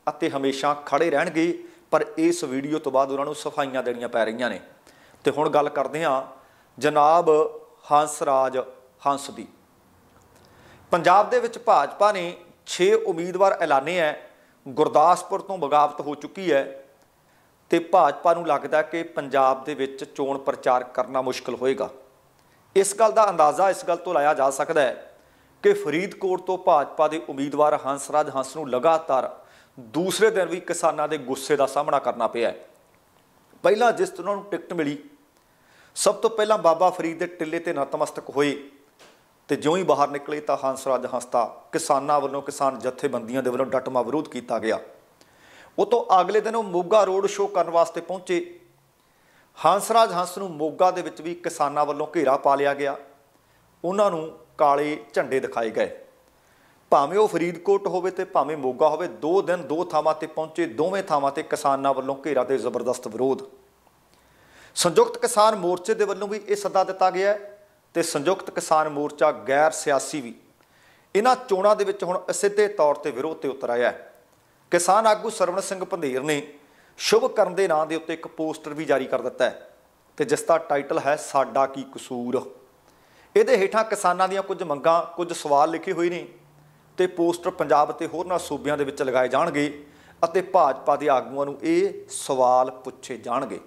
ਅਤੇ ਹਮੇਸ਼ਾ ਖੜੇ ਰਹਿਣਗੇ ਪਰ ਇਸ ਵੀਡੀਓ ਤੋਂ ਬਾਅਦ ਉਹਨਾਂ ਨੂੰ ਸਫਾਈਆਂ ਦੇਣੀਆਂ ਪੈ ਰਹੀਆਂ ਨੇ ਤੇ ਹੁਣ ਗੱਲ ਕਰਦੇ ਹਾਂ ਜਨਾਬ ਹੰਸ ਰਾਜ ਹੰਸ ਦੀ ਪੰਜਾਬ ਦੇ ਵਿੱਚ ਭਾਜਪਾ ਨੇ 6 ਉਮੀਦਵਾਰ ਐਲਾਨੇ ਐ ਗੁਰਦਾਸਪੁਰ ਤੋਂ ਬਗਾਵਤ ਹੋ ਚੁੱਕੀ ਹੈ ਤੇ ਭਾਜਪਾ ਨੂੰ ਲੱਗਦਾ ਕਿ ਪੰਜਾਬ ਦੇ ਵਿੱਚ ਚੋਣ ਪ੍ਰਚਾਰ ਕਰਨਾ ਮੁਸ਼ਕਲ ਹੋਏਗਾ ਇਸ ਗੱਲ ਦਾ ਅੰਦਾਜ਼ਾ ਇਸ ਗੱਲ ਤੋਂ ਲਾਇਆ ਜਾ ਸਕਦਾ ਹੈ ਕਿ ਫਰੀਦਕੋਟ ਤੋਂ ਭਾਜਪਾ ਦੇ ਉਮੀਦਵਾਰ ਹੰਸਰਾਜ ਹੰਸ ਨੂੰ ਲਗਾਤਾਰ ਦੂਸਰੇ ਦਿਨ ਵੀ ਕਿਸਾਨਾਂ ਦੇ ਗੁੱਸੇ ਦਾ ਸਾਹਮਣਾ ਕਰਨਾ ਪਿਆ ਹੈ ਪਹਿਲਾਂ ਜਿਸ ਤਰ੍ਹਾਂ ਉਹਨਾਂ ਨੂੰ ਟਿਕਟ ਮਿਲੀ ਸਭ ਤੋਂ ਪਹਿਲਾਂ ਬਾਬਾ ਫਰੀਦ ਦੇ ਟਿੱਲੇ ਤੇ ਨਤਮਸਤਕ ਹੋਏ ਤੇ ਜਿਉਂ ਹੀ ਬਾਹਰ ਨਿਕਲੇ ਤਾਂ ਹੰਸਰਾਜ ਹੰਸਤਾ ਕਿਸਾਨਾਂ ਵੱਲੋਂ ਕਿਸਾਨ ਜਥੇਬੰਦੀਆਂ ਦੇ ਵੱਲੋਂ ਡਟਮਾ ਵਿਰੋਧ ਕੀਤਾ ਗਿਆ ਉਹ ਤੋਂ ਅਗਲੇ ਦਿਨ ਉਹ ਮੋਗਾ ਰੋਡ ਸ਼ੋਅ ਕਰਨ ਵਾਸਤੇ ਪਹੁੰਚੇ ਹੰਸਰਾਜ ਹੰਸ ਨੂੰ ਮੋਗਾ ਦੇ ਵਿੱਚ ਵੀ ਕਿਸਾਨਾਂ ਵੱਲੋਂ ਘੇਰਾ ਪਾ ਲਿਆ ਗਿਆ ਉਹਨਾਂ ਨੂੰ ਕਾਲੇ ਝੰਡੇ ਦਿਖਾਏ ਗਏ ਭਾਵੇਂ ਉਹ ਫਰੀਦਕੋਟ ਹੋਵੇ ਤੇ ਭਾਵੇਂ ਮੋਗਾ ਹੋਵੇ ਦੋ ਦਿਨ ਦੋ ਥਾਵਾਂ ਤੇ ਪਹੁੰਚੇ ਦੋਵੇਂ ਥਾਵਾਂ ਤੇ ਕਿਸਾਨਾਂ ਵੱਲੋਂ ਘੇਰਾ ਤੇ ਜ਼ਬਰਦਸਤ ਵਿਰੋਧ ਸੰਯੁਕਤ ਕਿਸਾਨ ਮੋਰਚੇ ਦੇ ਵੱਲੋਂ ਵੀ ਇਹ ਸੱਦਾ ਦਿੱਤਾ ਗਿਆ ਤੇ ਸੰਯੁਕਤ ਕਿਸਾਨ ਮੋਰਚਾ ਗੈਰ ਸਿਆਸੀ ਵੀ ਇਹਨਾਂ ਚੋਣਾਂ ਦੇ ਵਿੱਚ ਹੁਣ ਸਿੱਧੇ ਤੌਰ ਤੇ ਵਿਰੋਧ ਤੇ ਉਤਰ ਆਇਆ ਹੈ ਕਿਸਾਨ ਆਗੂ ਸਰਵਣ ਸਿੰਘ ਪੰਧੇਰ ਨੇ ਸ਼ੁਭ ਕਰਨ ਦੇ ਨਾਂ ਦੇ ਉੱਤੇ ਇੱਕ ਪੋਸਟਰ ਵੀ ਜਾਰੀ ਕਰ ਦਿੱਤਾ ਹੈ ਤੇ ਜਿਸ ਦਾ ਟਾਈਟਲ ਹੈ ਸਾਡਾ ਕੀ ਕਸੂਰ ਇਹਦੇ ਹੇਠਾਂ ਕਿਸਾਨਾਂ ਦੀਆਂ ਕੁਝ ਮੰਗਾਂ ਕੁਝ ਸਵਾਲ ਲਿਖੇ ਹੋਏ ਨੇ ਤੇ ਪੋਸਟਰ ਪੰਜਾਬ ਅਤੇ ਹੋਰਨਾਂ ਸੂਬਿਆਂ ਦੇ ਵਿੱਚ ਲਗਾਏ ਜਾਣਗੇ ਅਤੇ ਭਾਜਪਾ ਦੇ ਆਗੂਆਂ ਨੂੰ ਇਹ ਸਵਾਲ ਪੁੱਛੇ ਜਾਣਗੇ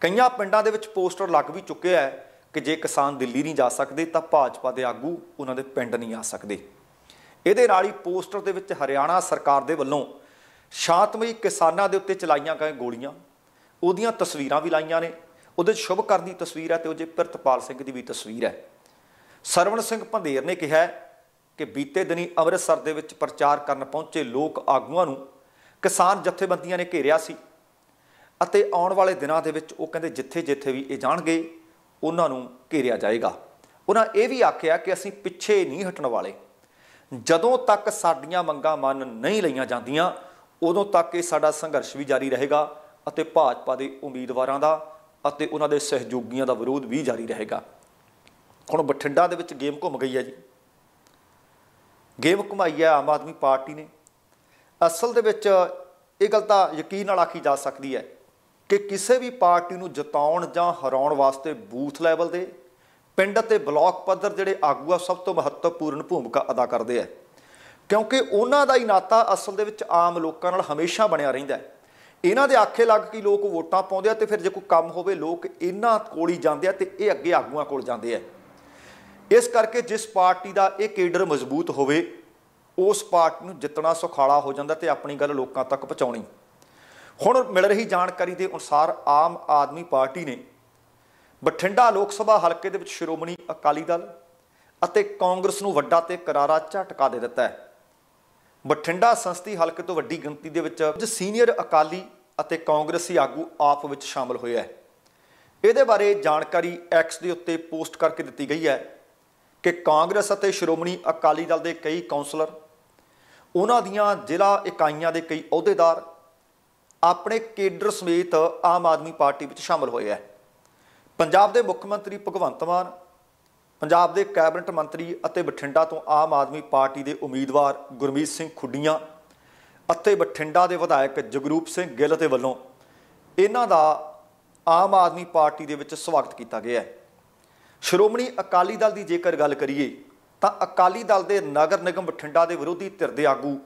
ਕਈਆਂ ਪਿੰਡਾਂ ਦੇ ਵਿੱਚ ਪੋਸਟਰ ਲੱਗ ਵੀ ਚੁੱਕਿਆ ਹੈ ਕਿ ਜੇ ਕਿਸਾਨ ਦਿੱਲੀ ਨਹੀਂ ਜਾ ਸਕਦੇ ਤਾਂ ਭਾਜਪਾ ਦੇ ਆਗੂ ਉਹਨਾਂ ਦੇ ਪਿੰਡ ਨਹੀਂ ਆ ਸਕਦੇ ਇਹਦੇ ਨਾਲ ਹੀ ਪੋਸਟਰ ਦੇ ਵਿੱਚ ਹਰਿਆਣਾ ਸਰਕਾਰ ਦੇ ਵੱਲੋਂ ਸ਼ਾਂਤਮਈ ਕਿਸਾਨਾਂ ਦੇ ਉੱਤੇ ਚਲਾਈਆਂ ਗਏ ਗੋਲੀਆਂ ਉਹਦੀਆਂ ਤਸਵੀਰਾਂ ਵੀ ਲਾਈਆਂ ਨੇ ਉਹਦੇ ਸ਼ੁਭ ਕਰਨ ਦੀ ਤਸਵੀਰ ਹੈ ਤੇ ਉਹਦੇ ਪਿਰਤਪਾਲ ਸਿੰਘ ਦੀ ਵੀ ਤਸਵੀਰ ਹੈ ਸਰਵਣ ਸਿੰਘ ਭੰਦੇਰ ਨੇ ਕਿਹਾ ਕਿ ਬੀਤੇ ਦਿਨੀ ਅੰਮ੍ਰਿਤਸਰ ਦੇ ਵਿੱਚ ਪ੍ਰਚਾਰ ਕਰਨ ਪਹੁੰਚੇ ਲੋਕ ਆਗੂਆਂ ਨੂੰ ਕਿਸਾਨ ਜਥੇਬੰਦੀਆਂ ਨੇ ਘੇਰਿਆ ਸੀ ਅਤੇ ਆਉਣ ਵਾਲੇ ਦਿਨਾਂ ਦੇ ਵਿੱਚ ਉਹ ਕਹਿੰਦੇ ਜਿੱਥੇ-ਜਿੱਥੇ ਵੀ ਇਹ ਜਾਣਗੇ ਉਹਨਾਂ ਨੂੰ ਘੇਰਿਆ ਜਾਏਗਾ ਉਹਨਾਂ ਇਹ ਵੀ ਆਖਿਆ ਕਿ ਅਸੀਂ ਪਿੱਛੇ ਨਹੀਂ ਹਟਣ ਵਾਲੇ ਜਦੋਂ ਤੱਕ ਸਾਡੀਆਂ ਮੰਗਾਂ ਮੰਨ ਨਹੀਂ ਲਈਆਂ ਜਾਂਦੀਆਂ ਉਦੋਂ ਤੱਕ ਇਹ ਸਾਡਾ ਸੰਘਰਸ਼ ਵੀ ਜਾਰੀ ਰਹੇਗਾ ਅਤੇ ਭਾਜਪਾ ਦੇ ਉਮੀਦਵਾਰਾਂ ਦਾ ਅਤੇ ਉਹਨਾਂ ਦੇ ਸਹਿਯੋਗੀਆਂ ਦਾ ਵਿਰੋਧ ਵੀ ਜਾਰੀ ਰਹੇਗਾ ਹੁਣ ਬਠਿੰਡਾ ਦੇ ਵਿੱਚ ਗੇਮ ਘੁੰਮ ਗਈ ਹੈ ਜੀ ਗੇਮ ਘੁਮਾਈ ਹੈ ਆਮ ਆਦਮੀ ਪਾਰਟੀ ਨੇ ਅਸਲ ਦੇ ਵਿੱਚ ਇਹ ਗੱਲ ਤਾਂ ਯਕੀਨ ਨਾਲ ਆਖੀ ਜਾ ਸਕਦੀ ਹੈ ਕਿ ਕਿਸੇ ਵੀ ਪਾਰਟੀ ਨੂੰ ਜਿਤਾਉਣ ਜਾਂ ਹਰਾਉਣ ਵਾਸਤੇ ਬੂਥ ਲੈਵਲ ਦੇ ਪਿੰਡ ਅਤੇ ਬਲਾਕ ਪੱਧਰ ਜਿਹੜੇ ਆਗੂ ਆ ਸਭ ਤੋਂ ਮਹੱਤਵਪੂਰਨ ਭੂਮਿਕਾ ਅਦਾ ਕਰਦੇ ਆ ਕਿਉਂਕਿ ਉਹਨਾਂ ਦਾ ਹੀ ਨਾਤਾ ਅਸਲ ਦੇ ਵਿੱਚ ਆਮ ਲੋਕਾਂ ਨਾਲ ਹਮੇਸ਼ਾ ਬਣਿਆ ਰਹਿੰਦਾ ਹੈ ਇਹਨਾਂ ਦੇ ਆਖੇ ਲੱਗ ਕੇ ਲੋਕ ਵੋਟਾਂ ਪਾਉਂਦੇ ਆ ਤੇ ਫਿਰ ਜੇ ਕੋਈ ਕੰਮ ਹੋਵੇ ਲੋਕ ਇਹਨਾਂ ਕੋਲ ਹੀ ਜਾਂਦੇ ਆ ਤੇ ਇਹ ਅੱਗੇ ਆਗੂਆਂ ਕੋਲ ਜਾਂਦੇ ਆ ਇਸ ਕਰਕੇ ਜਿਸ ਪਾਰਟੀ ਦਾ ਇਹ ਕੇਡਰ ਮਜ਼ਬੂਤ ਹੋਵੇ ਉਸ ਪਾਰਟੀ ਨੂੰ ਜਿੱਤਣਾ ਸੁਖਾਲਾ ਹੋ ਜਾਂਦਾ ਤੇ ਆਪਣੀ ਗੱਲ ਲੋਕਾਂ ਤੱਕ ਪਹੁੰਚਾਉਣੀ ਹੁਣ ਮਿਲ ਰਹੀ ਜਾਣਕਾਰੀ ਦੇ ਅਨੁਸਾਰ ਆਮ ਆਦਮੀ ਪਾਰਟੀ ਨੇ ਬਠਿੰਡਾ ਲੋਕ ਸਭਾ ਹਲਕੇ ਦੇ ਵਿੱਚ ਸ਼੍ਰੋਮਣੀ ਅਕਾਲੀ ਦਲ ਅਤੇ ਕਾਂਗਰਸ ਨੂੰ ਵੱਡਾ ਤੇ ਕਰਾਰਾ ਝਟਕਾ ਦੇ ਦਿੱਤਾ ਹੈ ਬਠਿੰਡਾ ਸੰਸਦੀ ਹਲਕੇ ਤੋਂ ਵੱਡੀ ਗਿਣਤੀ ਦੇ ਵਿੱਚ ਸੀਨੀਅਰ ਅਕਾਲੀ ਅਤੇ ਕਾਂਗਰਸੀ ਆਗੂ ਆਪ ਵਿੱਚ ਸ਼ਾਮਲ ਹੋਇਆ ਹੈ ਇਹਦੇ ਬਾਰੇ ਜਾਣਕਾਰੀ ਐਕਸ ਦੇ ਉੱਤੇ ਪੋਸਟ ਕਰਕੇ ਦਿੱਤੀ ਗਈ ਹੈ ਕਿ ਕਾਂਗਰਸ ਅਤੇ ਸ਼੍ਰੋਮਣੀ ਅਕਾਲੀ ਦਲ ਦੇ ਕਈ ਕਾਉਂਸਲਰ ਉਹਨਾਂ ਦੀਆਂ ਜ਼ਿਲ੍ਹਾ ਇਕਾਈਆਂ ਦੇ ਕਈ ਅਹੁਦੇਦਾਰ ਆਪਣੇ ਕੇਡਰ ਸਮੇਤ ਆਮ ਆਦਮੀ ਪਾਰਟੀ ਵਿੱਚ ਸ਼ਾਮਲ ਹੋਏ ਹੈ ਪੰਜਾਬ ਦੇ ਮੁੱਖ ਮੰਤਰੀ ਭਗਵੰਤ ਮਾਨ ਪੰਜਾਬ ਦੇ ਕੈਬਨਿਟ ਮੰਤਰੀ ਅਤੇ ਬਠਿੰਡਾ ਤੋਂ ਆਮ ਆਦਮੀ ਪਾਰਟੀ ਦੇ ਉਮੀਦਵਾਰ ਗੁਰਮੀਤ ਸਿੰਘ ਖੁੱਡੀਆਂ ਅਤੇ ਬਠਿੰਡਾ ਦੇ ਵਿਧਾਇਕ ਜਗਰੂਪ ਸਿੰਘ ਗਿੱਲ ਦੇ ਵੱਲੋਂ ਇਹਨਾਂ ਦਾ ਆਮ ਆਦਮੀ ਪਾਰਟੀ ਦੇ ਵਿੱਚ ਸਵਾਗਤ ਕੀਤਾ ਗਿਆ ਹੈ ਸ਼੍ਰੋਮਣੀ ਅਕਾਲੀ ਦਲ ਦੀ ਜੇਕਰ ਗੱਲ ਕਰੀਏ ਤਾਂ ਅਕਾਲੀ ਦਲ ਦੇ ਨਗਰ ਨਿਗਮ ਬਠਿੰਡਾ ਦੇ ਵਿਰੋਧੀ ਧਿਰ ਦੇ ਆਗੂ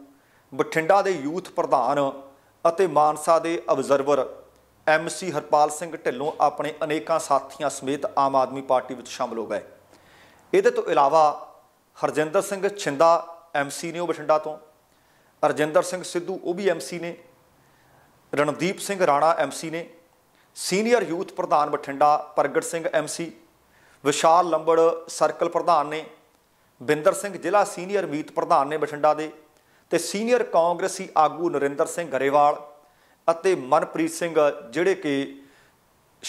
ਬਠਿੰਡਾ ਦੇ ਯੂਥ ਪ੍ਰਧਾਨ ਅਤੇ ਮਾਨਸਾ ਦੇ ਅਬਜ਼ਰਵਰ ਐਮਸੀ ਹਰਪਾਲ ਸਿੰਘ ਢਿੱਲੋਂ ਆਪਣੇ ਅਨੇਕਾਂ ਸਾਥੀਆਂ ਸਮੇਤ ਆਮ ਆਦਮੀ ਪਾਰਟੀ ਵਿੱਚ ਸ਼ਾਮਲ ਹੋ ਗਏ ਇਹਦੇ ਤੋਂ ਇਲਾਵਾ ਹਰਜਿੰਦਰ ਸਿੰਘ ਛਿੰਦਾ ਐਮਸੀ ਨੇ ਉਹ ਬਠਿੰਡਾ ਤੋਂ ਅਰਜਿੰਦਰ ਸਿੰਘ ਸਿੱਧੂ ਉਹ ਵੀ ਐਮਸੀ ਨੇ ਰਣਦੀਪ ਸਿੰਘ ਰਾਣਾ ਐਮਸੀ ਨੇ ਸੀਨੀਅਰ ਯੂਥ ਪ੍ਰਧਾਨ ਬਠਿੰਡਾ ਪ੍ਰਗਟ ਸਿੰਘ ਐਮਸੀ ਵਿਸ਼ਾਲ ਲੰਬੜ ਸਰਕਲ ਪ੍ਰਧਾਨ ਨੇ ਬਿੰਦਰ ਸਿੰਘ ਜ਼ਿਲ੍ਹਾ ਸੀਨੀਅਰ ਮੀਤ ਪ੍ਰਧਾਨ ਨੇ ਬਠਿੰਡਾ ਦੇ ਤੇ ਸੀਨੀਅਰ ਕਾਂਗਰਸੀ ਆਗੂ ਨਰਿੰਦਰ ਸਿੰਘ ਗਰੇਵਾਲ ਅਤੇ ਮਨਪ੍ਰੀਤ ਸਿੰਘ ਜਿਹੜੇ ਕਿ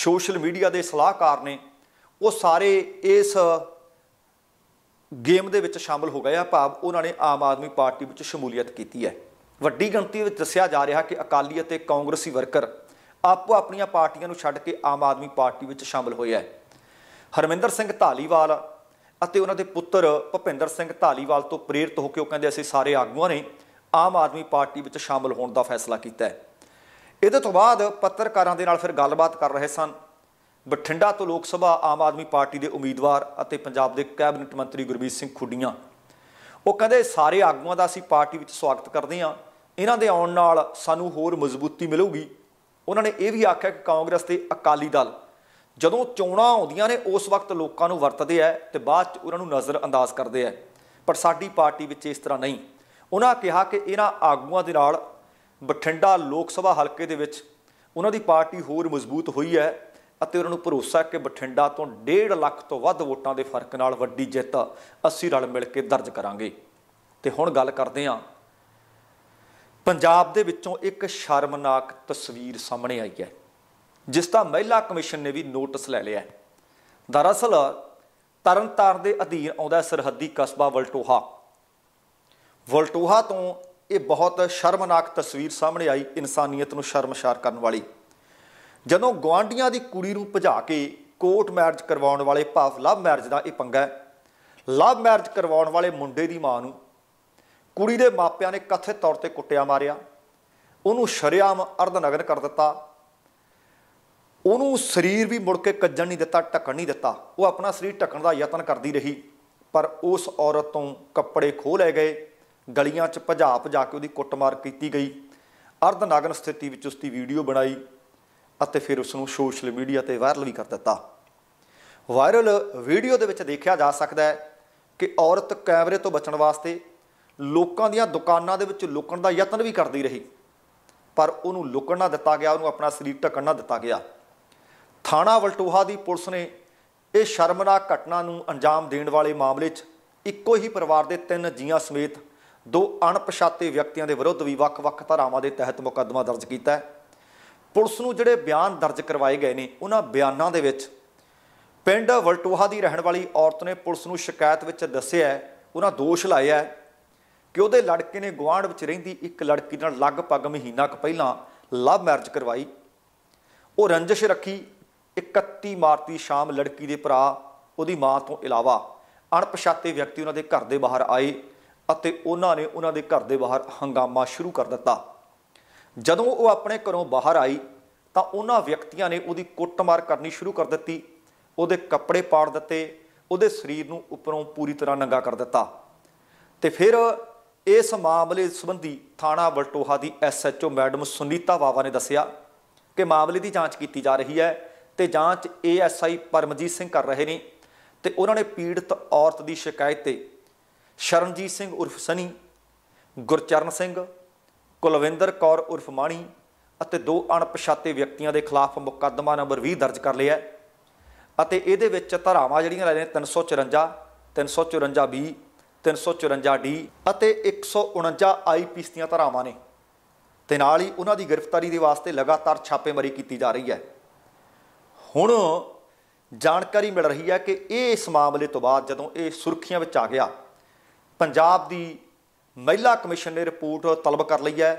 ਸੋਸ਼ਲ ਮੀਡੀਆ ਦੇ ਸਲਾਹਕਾਰ ਨੇ ਉਹ ਸਾਰੇ ਇਸ ਗੇਮ ਦੇ ਵਿੱਚ ਸ਼ਾਮਲ ਹੋ ਗਏ ਆ ਭਾਵ ਉਹਨਾਂ ਨੇ ਆਮ ਆਦਮੀ ਪਾਰਟੀ ਵਿੱਚ ਸ਼ਮੂਲੀਅਤ ਕੀਤੀ ਹੈ ਵੱਡੀ ਗਿਣਤੀ ਵਿੱਚ ਦੱਸਿਆ ਜਾ ਰਿਹਾ ਕਿ ਅਕਾਲੀ ਅਤੇ ਕਾਂਗਰਸੀ ਵਰਕਰ ਆਪੋ ਆਪਣੀਆਂ ਪਾਰਟੀਆਂ ਨੂੰ ਛੱਡ ਕੇ ਆਮ ਆਦਮੀ ਪਾਰਟੀ ਵਿੱਚ ਸ਼ਾਮਲ ਹੋਏ ਆ ਹਰਮਿੰਦਰ ਸਿੰਘ ਢਾਲੀਵਾਲ ਅਤੇ ਉਹਨਾਂ ਦੇ ਪੁੱਤਰ ਭਪਿੰਦਰ ਸਿੰਘ ਢਾਲੀਵਾਲ ਤੋਂ ਪ੍ਰੇਰਿਤ ਹੋ ਕੇ ਉਹ ਕਹਿੰਦੇ ਅਸੀਂ ਸਾਰੇ ਆਗੂਆਂ ਨੇ ਆਮ ਆਦਮੀ ਪਾਰਟੀ ਵਿੱਚ ਸ਼ਾਮਲ ਹੋਣ ਦਾ ਫੈਸਲਾ ਕੀਤਾ ਹੈ ਇਹਦੇ ਤੋਂ ਬਾਅਦ ਪੱਤਰਕਾਰਾਂ ਦੇ ਨਾਲ ਫਿਰ ਗੱਲਬਾਤ ਕਰ ਰਹੇ ਸਨ ਬਠਿੰਡਾ ਤੋਂ ਲੋਕ ਸਭਾ ਆਮ ਆਦਮੀ ਪਾਰਟੀ ਦੇ ਉਮੀਦਵਾਰ ਅਤੇ ਪੰਜਾਬ ਦੇ ਕੈਬਨਿਟ ਮੰਤਰੀ ਗੁਰਬੀਰ ਸਿੰਘ ਖੁੱਡੀਆਂ ਉਹ ਕਹਿੰਦੇ ਸਾਰੇ ਆਗੂਆਂ ਦਾ ਅਸੀਂ ਪਾਰਟੀ ਵਿੱਚ ਸਵਾਗਤ ਕਰਦੇ ਹਾਂ ਇਹਨਾਂ ਦੇ ਆਉਣ ਨਾਲ ਸਾਨੂੰ ਹੋਰ ਮਜ਼ਬੂਤੀ ਮਿਲੂਗੀ ਉਹਨਾਂ ਨੇ ਇਹ ਵੀ ਆਖਿਆ ਕਿ ਕਾਂਗਰਸ ਤੇ ਅਕਾਲੀ ਦਲ ਜਦੋਂ ਚੋਣਾਂ ਆਉਂਦੀਆਂ ਨੇ ਉਸ ਵਕਤ ਲੋਕਾਂ ਨੂੰ ਵਰਤਦੇ ਆ ਤੇ ਬਾਅਦ ਚ ਉਹਨਾਂ ਨੂੰ ਨਜ਼ਰ ਅੰਦਾਜ਼ ਕਰਦੇ ਆ ਪਰ ਸਾਡੀ ਪਾਰਟੀ ਵਿੱਚ ਇਸ ਤਰ੍ਹਾਂ ਨਹੀਂ ਉਹਨਾਂ ਕਿਹਾ ਕਿ ਇਹਨਾਂ ਆਗੂਆਂ ਦੇ ਨਾਲ ਬਠਿੰਡਾ ਲੋਕ ਸਭਾ ਹਲਕੇ ਦੇ ਵਿੱਚ ਉਹਨਾਂ ਦੀ ਪਾਰਟੀ ਹੋਰ ਮਜ਼ਬੂਤ ਹੋਈ ਹੈ ਅਤੇ ਉਹਨਾਂ ਨੂੰ ਭਰੋਸਾ ਕਿ ਬਠਿੰਡਾ ਤੋਂ 1.5 ਲੱਖ ਤੋਂ ਵੱਧ ਵੋਟਾਂ ਦੇ ਫਰਕ ਨਾਲ ਵੱਡੀ ਜਿੱਤ ਅਸੀਂ ਰਲ ਮਿਲ ਕੇ ਦਰਜ ਕਰਾਂਗੇ ਤੇ ਹੁਣ ਗੱਲ ਕਰਦੇ ਹਾਂ ਪੰਜਾਬ ਦੇ ਵਿੱਚੋਂ ਇੱਕ ਸ਼ਰਮਨਾਕ ਤਸਵੀਰ ਸਾਹਮਣੇ ਆਈ ਹੈ ਜਿਸ ਦਾ ਮਹਿਲਾ ਕਮਿਸ਼ਨ ਨੇ ਵੀ ਨੋਟਿਸ ਲੈ ਲਿਆ ਦਰਅਸਲ ਤਰਨਤਾਰਨ ਦੇ ਅਧੀਨ ਆਉਂਦਾ ਸਰਹੱਦੀ ਕਸਬਾ ਵਲਟੋਹਾ ਵਲਟੋਹਾ ਤੋਂ ਇਹ ਬਹੁਤ ਸ਼ਰਮਨਾਕ ਤਸਵੀਰ ਸਾਹਮਣੇ ਆਈ ਇਨਸਾਨੀਅਤ ਨੂੰ ਸ਼ਰਮਸ਼ਾਰ ਕਰਨ ਵਾਲੀ ਜਦੋਂ ਗਵਾਂਡੀਆਂ ਦੀ ਕੁੜੀ ਨੂੰ ਭਜਾ ਕੇ ਕੋਰਟ ਮੈਰਿਜ ਕਰਵਾਉਣ ਵਾਲੇ ਭਾਵ ਲਵ ਮੈਰਿਜ ਦਾ ਇਹ ਪੰਗਾ ਹੈ ਲਵ ਮੈਰਿਜ ਕਰਵਾਉਣ ਵਾਲੇ ਮੁੰਡੇ ਦੀ ਮਾਂ ਨੂੰ ਕੁੜੀ ਦੇ ਮਾਪਿਆਂ ਨੇ ਕਥਿਤ ਤੌਰ ਤੇ ਕੁੱਟਿਆ ਮਾਰਿਆ ਉਹਨੂੰ ਸ਼ਰਿਆਮ ਅਰਧ ਨਗਨ ਕਰ ਦਿੱਤਾ ਉਹਨੂੰ ਸਰੀਰ ਵੀ ਮੁੜ ਕੇ ਕੱਜਣ ਨਹੀਂ ਦਿੱਤਾ ਢੱਕਣ ਨਹੀਂ ਦਿੱਤਾ ਉਹ ਆਪਣਾ ਸਰੀਰ ਢੱਕਣ ਦਾ ਯਤਨ ਕਰਦੀ ਰਹੀ ਪਰ ਉਸ ਔਰਤ ਤੋਂ ਕੱਪੜੇ ਖੋਹ ਲੈ ਗਏ ਗਲੀਆਂ 'ਚ ਭਜਾ ਭਜਾ ਕੇ ਉਹਦੀ ਕੁੱਟਮਾਰ ਕੀਤੀ ਗਈ ਅਰਧ ਨਗਨ ਸਥਿਤੀ ਵਿੱਚ ਉਸ ਦੀ ਵੀਡੀਓ ਬਣਾਈ ਅਤੇ ਫਿਰ ਉਸ ਨੂੰ ਸੋਸ਼ਲ ਮੀਡੀਆ ਤੇ ਵਾਇਰਲ ਵੀ ਕਰ ਦਿੱਤਾ ਵਾਇਰਲ ਵੀਡੀਓ ਦੇ ਵਿੱਚ ਦੇਖਿਆ ਜਾ ਸਕਦਾ ਹੈ ਕਿ ਔਰਤ ਕੈਮਰੇ ਤੋਂ ਬਚਣ ਵਾਸਤੇ ਲੋਕਾਂ ਦੀਆਂ ਦੁਕਾਨਾਂ ਦੇ ਵਿੱਚ ਲੁਕਣ ਦਾ ਯਤਨ ਵੀ ਕਰਦੀ ਰਹੀ ਪਰ ਉਹਨੂੰ ਲੁਕਣ ਨਾ ਦਿੱਤਾ ਗਿਆ ਉਹਨੂੰ ਆਪਣਾ ਸਰੀਰ ਢੱਕਣ ਨਾ ਦਿੱਤਾ ਗਿਆ ਥਾਣਾ ਵਲਟੋਹਾ ਦੀ ਪੁਲਿਸ ਨੇ ਇਹ ਸ਼ਰਮਨਾਕ ਘਟਨਾ ਨੂੰ ਅੰਜਾਮ ਦੇਣ ਵਾਲੇ ਮਾਮਲੇ 'ਚ ਇੱਕੋ ਹੀ ਪਰਿਵਾਰ ਦੇ ਤਿੰਨ ਜੀਆਂ ਸਮੇਤ ਦੋ ਅਣਪਛਾਤੇ ਵਿਅਕਤੀਆਂ ਦੇ ਵਿਰੁੱਧ ਵੀ ਵੱਖ-ਵੱਖ ਧਾਰਾਵਾਂ ਦੇ ਤਹਿਤ ਮੁਕੱਦਮਾ ਦਰਜ ਕੀਤਾ ਹੈ ਪੁਲਿਸ ਨੂੰ ਜਿਹੜੇ ਬਿਆਨ ਦਰਜ ਕਰਵਾਏ ਗਏ ਨੇ ਉਹਨਾਂ ਬਿਆਨਾਂ ਦੇ ਵਿੱਚ ਪਿੰਡ ਵਲਟੋਹਾ ਦੀ ਰਹਿਣ ਵਾਲੀ ਔਰਤ ਨੇ ਪੁਲਿਸ ਨੂੰ ਸ਼ਿਕਾਇਤ ਵਿੱਚ ਦੱਸਿਆ ਹੈ ਉਹਨਾਂ ਦੋਸ਼ ਲਾਇਆ ਹੈ ਕਿ ਉਹਦੇ ਲੜਕੇ ਨੇ ਗਵਾਂਢ ਵਿੱਚ ਰਹਿੰਦੀ ਇੱਕ ਲੜਕੀ ਨਾਲ ਲਗਭਗ ਮਹੀਨਾ ਕੁ ਪਹਿਲਾਂ ਲਵ ਮੈਰਿਜ ਕਰਵਾਈ ਉਹ ਰੰਜਿਸ਼ ਰੱਖੀ 31 ਮਾਰਚ ਦੀ ਸ਼ਾਮ ਲੜਕੀ ਦੇ ਭਰਾ ਉਹਦੀ ਮਾਂ ਤੋਂ ਇਲਾਵਾ ਅਣਪਛਾਤੇ ਵਿਅਕਤੀ ਉਹਨਾਂ ਦੇ ਘਰ ਦੇ ਬਾਹਰ ਆਏ ਅਤੇ ਉਹਨਾਂ ਨੇ ਉਹਨਾਂ ਦੇ ਘਰ ਦੇ ਬਾਹਰ ਹੰਗਾਮਾ ਸ਼ੁਰੂ ਕਰ ਦਿੱਤਾ ਜਦੋਂ ਉਹ ਆਪਣੇ ਘਰੋਂ ਬਾਹਰ ਆਈ ਤਾਂ ਉਹਨਾਂ ਵਿਅਕਤੀਆਂ ਨੇ ਉਹਦੀ ਕੁੱਟਮਾਰ ਕਰਨੀ ਸ਼ੁਰੂ ਕਰ ਦਿੱਤੀ ਉਹਦੇ ਕੱਪੜੇ ਪਾੜ ਦਿੱਤੇ ਉਹਦੇ ਸਰੀਰ ਨੂੰ ਉੱਪਰੋਂ ਪੂਰੀ ਤਰ੍ਹਾਂ ਨੰਗਾ ਕਰ ਦਿੱਤਾ ਤੇ ਫਿਰ ਇਸ ਮਾਮਲੇ ਸੰਬੰਧੀ ਥਾਣਾ ਬਲਟੋਹਾ ਦੀ ਐਸਐਚਓ ਮੈਡਮ ਸੁਨੀਤਾ ਬਾਵਾ ਨੇ ਦੱਸਿਆ ਕਿ ਮਾਮਲੇ ਦੀ ਜਾਂਚ ਕੀਤੀ ਜਾ ਰਹੀ ਹੈ ਤੇ ਜਾਂਚ ਏਐਸਆਈ ਪਰਮਜੀਤ ਸਿੰਘ ਕਰ ਰਹੇ ਨੇ ਤੇ ਉਹਨਾਂ ਨੇ ਪੀੜਤ ਔਰਤ ਦੀ ਸ਼ਿਕਾਇਤ ਤੇ ਸ਼ਰਨਜੀਤ ਸਿੰਘ ਉਰਫ ਸਨੀ ਗੁਰਚਰਨ ਸਿੰਘ ਕੁਲਵਿੰਦਰ ਕੌਰ ਉਰਫ ਮਾਣੀ ਅਤੇ ਦੋ ਅਣਪਛਾਤੇ ਵਿਅਕਤੀਆਂ ਦੇ ਖਿਲਾਫ ਮੁਕੱਦਮਾ ਨੰਬਰ 20 ਦਰਜ ਕਰ ਲਿਆ ਅਤੇ ਇਹਦੇ ਵਿੱਚ ਧਾਰਾਵਾਂ ਜਿਹੜੀਆਂ ਲੈ ਨੇ 354 354 ਬੀ 354 ਡੀ ਅਤੇ 149 ਆਈਪੀਸ ਦੀਆਂ ਧਾਰਾਵਾਂ ਨੇ ਤੇ ਨਾਲ ਹੀ ਉਹਨਾਂ ਦੀ ਗ੍ਰਿਫਤਾਰੀ ਦੇ ਵਾਸਤੇ ਲਗਾਤਾਰ ਛਾਪੇਮਾਰੀ ਕੀਤੀ ਜਾ ਰਹੀ ਹੈ ਹੁਣ ਜਾਣਕਾਰੀ ਮਿਲ ਰਹੀ ਹੈ ਕਿ ਇਹ ਇਸ ਮਾਮਲੇ ਤੋਂ ਬਾਅਦ ਜਦੋਂ ਇਹ ਸੁਰਖੀਆਂ ਵਿੱਚ ਆ ਗਿਆ ਪੰਜਾਬ ਦੀ ਮਹਿਲਾ ਕਮਿਸ਼ਨ ਨੇ ਰਿਪੋਰਟ ਤਲਬ ਕਰ ਲਈ ਹੈ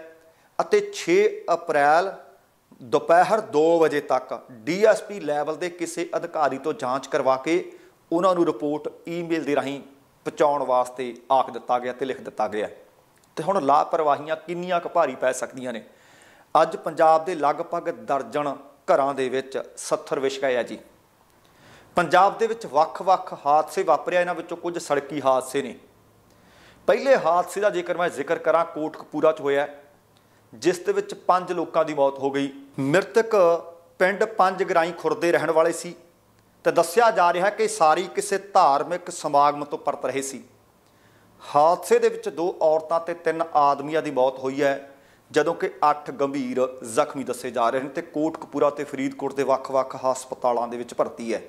ਅਤੇ 6 ਅਪ੍ਰੈਲ ਦੁਪਹਿਰ 2 ਵਜੇ ਤੱਕ ਡੀਐਸਪੀ ਲੈਵਲ ਦੇ ਕਿਸੇ ਅਧਿਕਾਰੀ ਤੋਂ ਜਾਂਚ ਕਰਵਾ ਕੇ ਉਹਨਾਂ ਨੂੰ ਰਿਪੋਰਟ ਈਮੇਲ ਦੇ ਰਾਹੀਂ ਪਹੁੰਚਾਉਣ ਵਾਸਤੇ ਆਖ ਦਿੱਤਾ ਗਿਆ ਤੇ ਲਿਖ ਦਿੱਤਾ ਗਿਆ ਤੇ ਹੁਣ ਲਾਪਰਵਾਹੀਆਂ ਕਿੰਨੀਆਂ ਕੁ ਭਾਰੀ ਪੈ ਸਕਦੀਆਂ ਨੇ ਅੱਜ ਪੰਜਾਬ ਦੇ ਲਗਭਗ ਦਰਜਨ ਘਰਾਂ ਦੇ ਵਿੱਚ 70 ਵਿਸ਼ਕਾਇਆ ਜੀ ਪੰਜਾਬ ਦੇ ਵਿੱਚ ਵੱਖ-ਵੱਖ ਹਾਦਸੇ ਵਾਪਰਿਆ ਇਹਨਾਂ ਵਿੱਚੋਂ ਕੁਝ ਸੜਕੀ ਹਾਦਸੇ ਨੇ ਪਹਿਲੇ ਹਾਦਸੇ ਦਾ ਜੇਕਰ ਮੈਂ ਜ਼ਿਕਰ ਕਰਾਂ ਕੋਟਕਪੂਰਾ 'ਚ ਹੋਇਆ ਜਿਸ ਦੇ ਵਿੱਚ 5 ਲੋਕਾਂ ਦੀ ਮੌਤ ਹੋ ਗਈ ਮ੍ਰਿਤਕ ਪਿੰਡ ਪੰਜ ਗਰਾਈ ਖੁਰਦੇ ਰਹਿਣ ਵਾਲੇ ਸੀ ਤੇ ਦੱਸਿਆ ਜਾ ਰਿਹਾ ਕਿ ਸਾਰੀ ਕਿਸੇ ਧਾਰਮਿਕ ਸਮਾਗਮ ਤੋਂ ਪਰਤ ਰਹੇ ਸੀ ਹਾਦਸੇ ਦੇ ਵਿੱਚ ਦੋ ਔਰਤਾਂ ਤੇ ਤਿੰਨ ਆਦਮੀਆਂ ਦੀ ਮੌਤ ਹੋਈ ਹੈ ਜਦੋਂ ਕਿ 8 ਗੰਭੀਰ ਜ਼ਖਮੀ ਦੱਸੇ ਜਾ ਰਹੇ ਨੇ ਤੇ ਕੋਟਕਪੂਰਾ ਤੇ ਫਰੀਦਕੋਟ ਦੇ ਵੱਖ-ਵੱਖ ਹਸਪਤਾਲਾਂ ਦੇ ਵਿੱਚ ਭਰਤੀ ਹੈ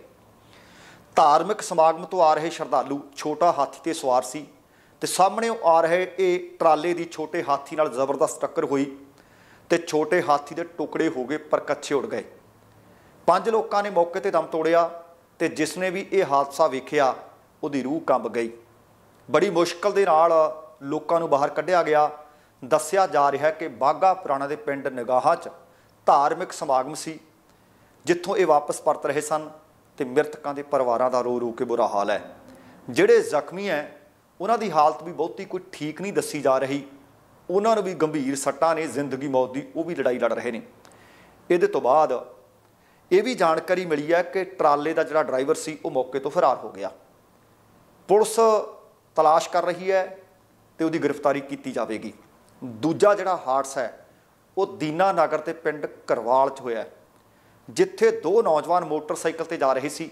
ਧਾਰਮਿਕ ਸਮਾਗਮ ਤੋਂ ਆ ਰਹੇ ਸ਼ਰਧਾਲੂ ਛੋਟਾ ਹਾਥੀ ਤੇ ਸਵਾਰ ਸੀ ਤੇ ਸਾਹਮਣੇ ਆ ਰਹੇ ਇਹ ਟਰਾਲੇ ਦੀ ਛੋਟੇ ਹਾਥੀ ਨਾਲ ਜ਼ਬਰਦਸਤ ਟੱਕਰ ਹੋਈ ਤੇ ਛੋਟੇ ਹਾਥੀ ਦੇ ਟੁਕੜੇ ਹੋ ਗਏ ਪਰ ਕੱਛੇ ਉੱਡ ਗਏ ਪੰਜ ਲੋਕਾਂ ਨੇ ਮੌਕੇ ਤੇ ਦਮ ਤੋੜਿਆ ਤੇ ਜਿਸ ਨੇ ਵੀ ਇਹ ਹਾਦਸਾ ਵੇਖਿਆ ਉਹਦੀ ਰੂਹ ਕੰਬ ਗਈ ਬੜੀ ਮੁਸ਼ਕਲ ਦੇ ਨਾਲ ਲੋਕਾਂ ਨੂੰ ਬਾਹਰ ਕੱਢਿਆ ਗਿਆ ਦੱਸਿਆ ਜਾ ਰਿਹਾ ਹੈ ਕਿ ਬਾਗਾ ਪੁਰਾਣਾ ਦੇ ਪਿੰਡ ਨਿਗਾਹਾ 'ਚ ਧਾਰਮਿਕ ਸਮਾਗਮ ਸੀ ਜਿੱਥੋਂ ਇਹ ਵਾਪਸ ਪਰਤ ਰਹੇ ਸਨ ਤੇ ਮ੍ਰਿਤਕਾਂ ਦੇ ਪਰਿਵਾਰਾਂ ਦਾ ਰੋ ਰੋ ਕੇ ਬੁਰਾ ਹਾਲ ਹੈ ਜਿਹੜੇ ਜ਼ਖਮੀ ਹੈ ਉਹਨਾਂ ਦੀ ਹਾਲਤ ਵੀ ਬਹੁਤੀ ਕੋਈ ਠੀਕ ਨਹੀਂ ਦੱਸੀ ਜਾ ਰਹੀ ਉਹਨਾਂ ਨੂੰ ਵੀ ਗੰਭੀਰ ਸੱਟਾਂ ਨੇ ਜ਼ਿੰਦਗੀ ਮੌਤ ਦੀ ਉਹ ਵੀ ਲੜਾਈ ਲੜ ਰਹੇ ਨੇ ਇਹਦੇ ਤੋਂ ਬਾਅਦ ਇਹ ਵੀ ਜਾਣਕਾਰੀ ਮਿਲੀ ਹੈ ਕਿ ਟਰਾਲੇ ਦਾ ਜਿਹੜਾ ਡਰਾਈਵਰ ਸੀ ਉਹ ਮੌਕੇ ਤੋਂ ਫਰਾਰ ਹੋ ਗਿਆ ਪੁਲਿਸ ਤਲਾਸ਼ ਕਰ ਰਹੀ ਹੈ ਤੇ ਉਹਦੀ ਗ੍ਰਿਫਤਾਰੀ ਕੀਤੀ ਜਾਵੇਗੀ ਦੂਜਾ ਜਿਹੜਾ ਹਾਦਸਾ ਹੈ ਉਹ ਦੀਨਾ ਨਗਰ ਤੇ ਪਿੰਡ ਕਰਵਾਲ 'ਚ ਹੋਇਆ ਜਿੱਥੇ ਦੋ ਨੌਜਵਾਨ ਮੋਟਰਸਾਈਕਲ ਤੇ ਜਾ ਰਹੇ ਸੀ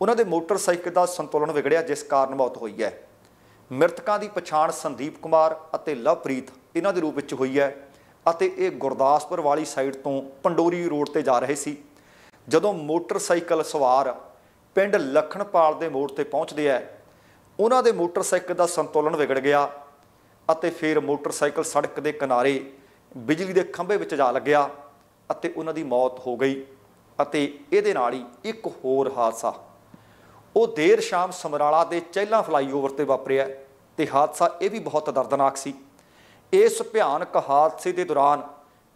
ਉਹਨਾਂ ਦੇ ਮੋਟਰਸਾਈਕਲ ਦਾ ਸੰਤੁਲਨ ਵਿਗੜਿਆ ਜਿਸ ਕਾਰਨ ਮੌਤ ਹੋਈ ਹੈ ਮ੍ਰਿਤਕਾਂ ਦੀ ਪਛਾਣ ਸੰਦੀਪ ਕੁਮਾਰ ਅਤੇ ਲਵਪ੍ਰੀਤ ਇਹਨਾਂ ਦੇ ਰੂਪ ਵਿੱਚ ਹੋਈ ਹੈ ਅਤੇ ਇਹ ਗੁਰਦਾਸਪੁਰ ਵਾਲੀ ਸਾਈਡ ਤੋਂ ਪੰਡੋਰੀ ਰੋਡ ਤੇ ਜਾ ਰਹੇ ਸੀ ਜਦੋਂ ਮੋਟਰਸਾਈਕਲ ਸਵਾਰ ਪਿੰਡ ਲਖਣਪਾਲ ਦੇ ਮੋੜ ਤੇ ਪਹੁੰਚਦੇ ਆ ਉਹਨਾਂ ਦੇ ਮੋਟਰਸਾਈਕਲ ਦਾ ਸੰਤੁਲਨ ਵਿਗੜ ਗਿਆ ਅਤੇ ਫਿਰ ਮੋਟਰਸਾਈਕਲ ਸੜਕ ਦੇ ਕਿਨਾਰੇ ਬਿਜਲੀ ਦੇ ਖੰਭੇ ਵਿੱਚ ਜਾ ਲੱਗਿਆ ਅਤੇ ਉਹਨਾਂ ਦੀ ਮੌਤ ਹੋ ਗਈ ਅਤੇ ਇਹਦੇ ਨਾਲ ਹੀ ਇੱਕ ਹੋਰ ਹਾਦਸਾ ਉਹ ਦੇਰ ਸ਼ਾਮ ਸਮਰਾਲਾ ਦੇ ਚੈਲਾ ਫਲਾਈਓਵਰ ਤੇ ਵਾਪਰਿਆ ਤੇ ਹਾਦਸਾ ਇਹ ਵੀ ਬਹੁਤ ਦਰਦਨਾਕ ਸੀ ਇਸ ਭਿਆਨਕ ਹਾਦਸੇ ਦੇ ਦੌਰਾਨ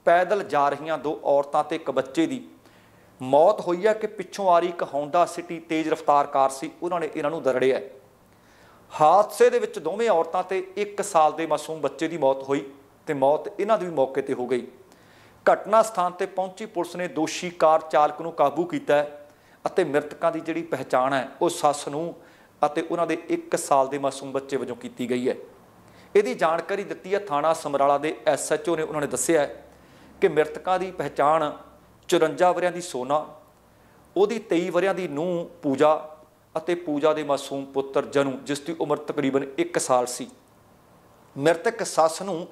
ਪੈਦਲ ਜਾ ਰਹੀਆਂ ਦੋ ਔਰਤਾਂ ਤੇ ਇੱਕ ਬੱਚੇ ਦੀ ਮੌਤ ਹੋਈ ਹੈ ਕਿ ਪਿੱਛੋਂ ਆ ਰਹੀ ਇੱਕ ਹੌਂਡਾ ਸਿਟੀ ਤੇਜ਼ ਰਫ਼ਤਾਰ ਕਾਰ ਸੀ ਉਹਨਾਂ ਨੇ ਇਹਨਾਂ ਨੂੰ ਦਰੜਿਆ ਹਾਦਸੇ ਦੇ ਵਿੱਚ ਦੋਵੇਂ ਔਰਤਾਂ ਤੇ 1 ਸਾਲ ਦੇ ਮਾਸੂਮ ਬੱਚੇ ਦੀ ਮੌਤ ਹੋਈ ਤੇ ਮੌਤ ਇਹਨਾਂ ਦੀ ਵੀ ਮੌਕੇ ਤੇ ਹੋ ਗਈ ਘਟਨਾ ਸਥਾਨ ਤੇ ਪਹੁੰਚੀ ਪੁਲਿਸ ਨੇ ਦੋਸ਼ੀ ਕਾਰ ਚਾਲਕ ਨੂੰ ਕਾਬੂ ਕੀਤਾ ਅਤੇ ਮ੍ਰਿਤਕਾਂ ਦੀ ਜਿਹੜੀ ਪਹਿਚਾਣ ਹੈ ਉਹ ਸੱਸ ਨੂੰ ਅਤੇ ਉਹਨਾਂ ਦੇ 1 ਸਾਲ ਦੇ ਮਾਸੂਮ ਬੱਚੇ ਵਜੋਂ ਕੀਤੀ ਗਈ ਹੈ ਇਹਦੀ ਜਾਣਕਾਰੀ ਦਿੱਤੀ ਹੈ ਥਾਣਾ ਸਮਰਾਲਾ ਦੇ ਐਸਐਚਓ ਨੇ ਉਹਨਾਂ ਨੇ ਦੱਸਿਆ ਕਿ ਮ੍ਰਿਤਕਾਂ ਦੀ ਪਹਿਚਾਣ 54 ਵਰਿਆਂ ਦੀ ਸੋਨਾ ਉਹਦੀ 23 ਵਰਿਆਂ ਦੀ ਨੂੰ ਪੂਜਾ ਅਤੇ ਪੂਜਾ ਦੇ ਮਾਸੂਮ ਪੁੱਤਰ ਜਨੂ ਜਿਸ ਦੀ ਉਮਰ ਤਕਰੀਬਨ 1 ਸਾਲ ਸੀ ਮ੍ਰਿਤਕ ਸੱਸ ਨੂੰ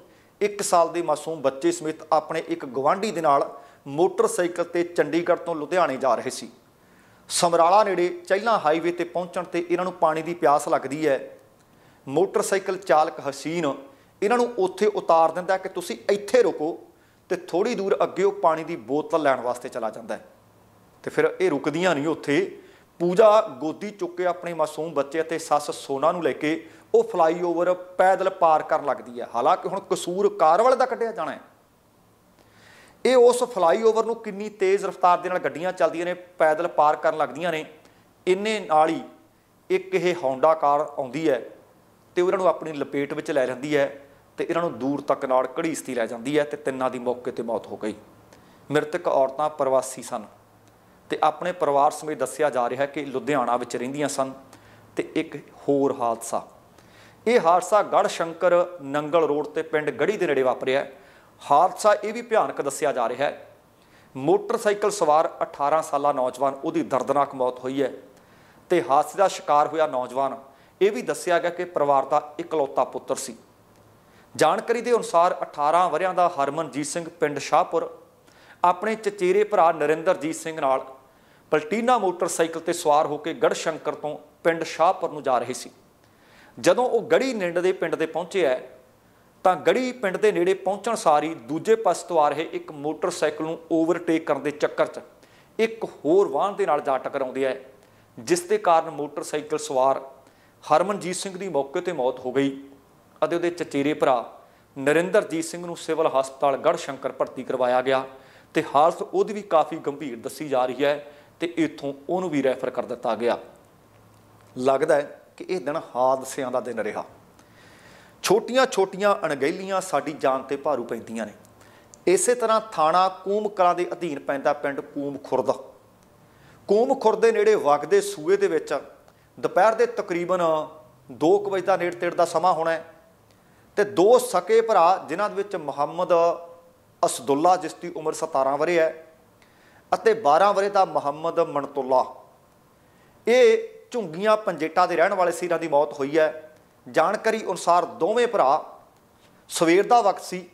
1 ਸਾਲ ਦੇ ਮਾਸੂਮ ਬੱਚੇ ਸਮੇਤ ਆਪਣੇ ਇੱਕ ਗਵਾਂਢੀ ਦੇ ਨਾਲ ਮੋਟਰਸਾਈਕਲ ਤੇ ਚੰਡੀਗੜ੍ਹ ਤੋਂ ਲੁਧਿਆਣੇ ਜਾ ਰਹੇ ਸੀ ਸਮਰਾਲਾ ਨੇੜੇ ਚਹਿਲਾ ਹਾਈਵੇ ਤੇ ਪਹੁੰਚਣ ਤੇ ਇਹਨਾਂ ਨੂੰ ਪਾਣੀ ਦੀ ਪਿਆਸ ਲੱਗਦੀ ਹੈ ਮੋਟਰਸਾਈਕਲ ਚਾਲਕ ਹਸੀਨ ਇਹਨਾਂ ਨੂੰ ਉੱਥੇ ਉਤਾਰ ਦਿੰਦਾ ਕਿ ਤੁਸੀਂ ਇੱਥੇ ਰੁਕੋ ਤੇ ਥੋੜੀ ਦੂਰ ਅੱਗੇ ਉਹ ਪਾਣੀ ਦੀ ਬੋਤਲ ਲੈਣ ਵਾਸਤੇ ਚਲਾ ਜਾਂਦਾ ਤੇ ਫਿਰ ਇਹ ਰੁਕਦੀਆਂ ਨਹੀਂ ਉੱਥੇ ਪੂਜਾ ਗੋਦੀ ਚੁੱਕ ਕੇ ਆਪਣੇ ਮਾਸੂਮ ਬੱਚੇ ਅਤੇ ਸੱਸ ਸੋਨਾ ਨੂੰ ਲੈ ਕੇ ਉਹ ਫਲਾਈਓਵਰ ਪੈਦਲ ਪਾਰ ਕਰਨ ਲੱਗਦੀ ਹੈ ਹਾਲਾਂਕਿ ਹੁਣ ਕਸੂਰ ਕਾਰਵਲ ਦਾ ਕੱਢਿਆ ਜਾਣਾ ਹੈ ਇਹ ਉਸ ਫਲਾਈਓਵਰ ਨੂੰ ਕਿੰਨੀ ਤੇਜ਼ ਰਫ਼ਤਾਰ ਦੇ ਨਾਲ ਗੱਡੀਆਂ ਚੱਲਦੀਆਂ ਨੇ ਪੈਦਲ ਪਾਰ ਕਰਨ ਲੱਗਦੀਆਂ ਨੇ ਇੰਨੇ ਨਾਲ ਹੀ ਇੱਕ ਇਹ ਹੌਂਡਾ ਕਾਰ ਆਉਂਦੀ ਹੈ ਤੇ ਉਹਨਾਂ ਨੂੰ ਆਪਣੀ ਲਪੇਟ ਵਿੱਚ ਲੈ ਜਾਂਦੀ ਹੈ ਤੇ ਇਹਨਾਂ ਨੂੰ ਦੂਰ ਤੱਕ ਨਾਲ ਘੜੀਸਤੀ ਲੈ ਜਾਂਦੀ ਹੈ ਤੇ ਤਿੰਨਾਂ ਦੀ ਮੌਕੇ ਤੇ ਮੌਤ ਹੋ ਗਈ ਮ੍ਰਿਤਕ ਔਰਤਾਂ ਪ੍ਰਵਾਸੀ ਸਨ ਤੇ ਆਪਣੇ ਪਰਿਵਾਰ ਸਮੇਤ ਦੱਸਿਆ ਜਾ ਰਿਹਾ ਹੈ ਕਿ ਲੁਧਿਆਣਾ ਵਿੱਚ ਰਹਿੰਦੀਆਂ ਸਨ ਤੇ ਇੱਕ ਹੋਰ ਹਾਦਸਾ ਇਹ ਹਾਦਸਾ ਗੜ ਸ਼ੰਕਰ ਨੰਗਲ ਰੋਡ ਤੇ ਪਿੰਡ ਗੜੀ ਦੇ ਨੇੜੇ ਵਾਪਰਿਆ ਹਾਦਸਾ ਇਹ ਵੀ ਭਿਆਨਕ ਦੱਸਿਆ ਜਾ ਰਿਹਾ ਹੈ ਮੋਟਰਸਾਈਕਲ ਸਵਾਰ 18 ਸਾਲਾ ਨੌਜਵਾਨ ਉਹਦੀ ਦਰਦਨਾਕ ਮੌਤ ਹੋਈ ਹੈ ਤੇ ਹਾਦਸੇ ਦਾ ਸ਼ਿਕਾਰ ਹੋਇਆ ਨੌਜਵਾਨ ਇਹ ਵੀ ਦੱਸਿਆ ਗਿਆ ਕਿ ਪਰਿਵਾਰ ਦਾ ਇਕਲੌਤਾ ਪੁੱਤਰ ਸੀ ਜਾਣਕਾਰੀ ਦੇ ਅਨੁਸਾਰ 18 ਵਰਿਆਂ ਦਾ ਹਰਮਨਜੀਤ ਸਿੰਘ ਪਿੰਡ ਸ਼ਾਹਪੁਰ ਆਪਣੇ ਚਚੇਰੇ ਭਰਾ ਨਰਿੰਦਰਜੀਤ ਸਿੰਘ ਨਾਲ ਪਲਟੀਨਾ ਮੋਟਰਸਾਈਕਲ ਤੇ ਸਵਾਰ ਹੋ ਕੇ ਗੜ ਸ਼ੰਕਰ ਤੋਂ ਪਿੰਡ ਸ਼ਾਹਪੁਰ ਨੂੰ ਜਾ ਰਹੇ ਸੀ ਜਦੋਂ ਉਹ ਗੜੀ ਨਿੰਡ ਦੇ ਪਿੰਡ ਦੇ ਪਹੁੰਚੇ ਤਾਂ ਗੜੀ ਪਿੰਡ ਦੇ ਨੇੜੇ ਪਹੁੰਚਣ ਸਾਰੀ ਦੂਜੇ ਪਾਸੇ ਤੋਂ ਆ ਰਹੇ ਇੱਕ ਮੋਟਰਸਾਈਕਲ ਨੂੰ ਓਵਰਟੇਕ ਕਰਨ ਦੇ ਚੱਕਰ 'ਚ ਇੱਕ ਹੋਰ ਵਾਹਨ ਦੇ ਨਾਲ ਜਾ ਟਕਰਾਉਂਦੀ ਹੈ ਜਿਸ ਦੇ ਕਾਰਨ ਮੋਟਰਸਾਈਕਲ ਸਵਾਰ ਹਰਮਨਜੀਤ ਸਿੰਘ ਦੀ ਮੌਕੇ ਤੇ ਮੌਤ ਹੋ ਗਈ ਅਤੇ ਉਹਦੇ ਚਚੇਰੇ ਭਰਾ ਨਰਿੰਦਰਜੀਤ ਸਿੰਘ ਨੂੰ ਸਿਵਲ ਹਸਪਤਾਲ ਗੜਸ਼ੰਕਰ ਭਰਤੀ ਕਰਵਾਇਆ ਗਿਆ ਤੇ ਹਾਲਤ ਉਹਦੀ ਵੀ ਕਾਫੀ ਗੰਭੀਰ ਦੱਸੀ ਜਾ ਰਹੀ ਹੈ ਤੇ ਇਥੋਂ ਉਹਨੂੰ ਵੀ ਰੈਫਰ ਕਰ ਦਿੱਤਾ ਗਿਆ ਲੱਗਦਾ ਹੈ ਕਿ ਇਹ ਦਿਨ ਹਾਦਸਿਆਂ ਦਾ ਦਿਨ ਰਿਹਾ ਛੋਟੀਆਂ-ਛੋਟੀਆਂ ਅਣਗਹਿਲੀਆਂ ਸਾਡੀ ਜਾਨ ਤੇ ਭਾਰੂ ਪੈਂਦੀਆਂ ਨੇ ਇਸੇ ਤਰ੍ਹਾਂ ਥਾਣਾ ਕੂਮ ਕਲਾਂ ਦੇ ਅਧੀਨ ਪੈਂਦਾ ਪਿੰਡ ਕੂਮ ਖੁਰਦ ਕੂਮ ਖੁਰਦ ਦੇ ਨੇੜੇ ਵਗਦੇ ਸੂਏ ਦੇ ਵਿੱਚ ਦੁਪਹਿਰ ਦੇ ਤਕਰੀਬਨ 2 ਵਜੇ ਦਾ ਨੇੜੇ ਤੇੜ ਦਾ ਸਮਾਂ ਹੋਣਾ ਹੈ ਤੇ ਦੋ ਸਕੇ ਭਰਾ ਜਿਨ੍ਹਾਂ ਦੇ ਵਿੱਚ ਮੁਹੰਮਦ ਅਸਦੁੱਲਾ ਜਿਸ ਦੀ ਉਮਰ 17 ਵਰੇ ਹੈ ਅਤੇ 12 ਵਰੇ ਦਾ ਮੁਹੰਮਦ ਮਨਤੁੱਲਾ ਇਹ ਝੁੰਗੀਆਂ ਪੰਜੇਟਾ ਦੇ ਰਹਿਣ ਵਾਲੇ ਸੀਰਾਂ ਦੀ ਮੌਤ ਹੋਈ ਹੈ ਜਾਣਕਾਰੀ ਅਨੁਸਾਰ ਦੋਵੇਂ ਭਰਾ ਸਵੇਰ ਦਾ ਵਕਤ ਸੀ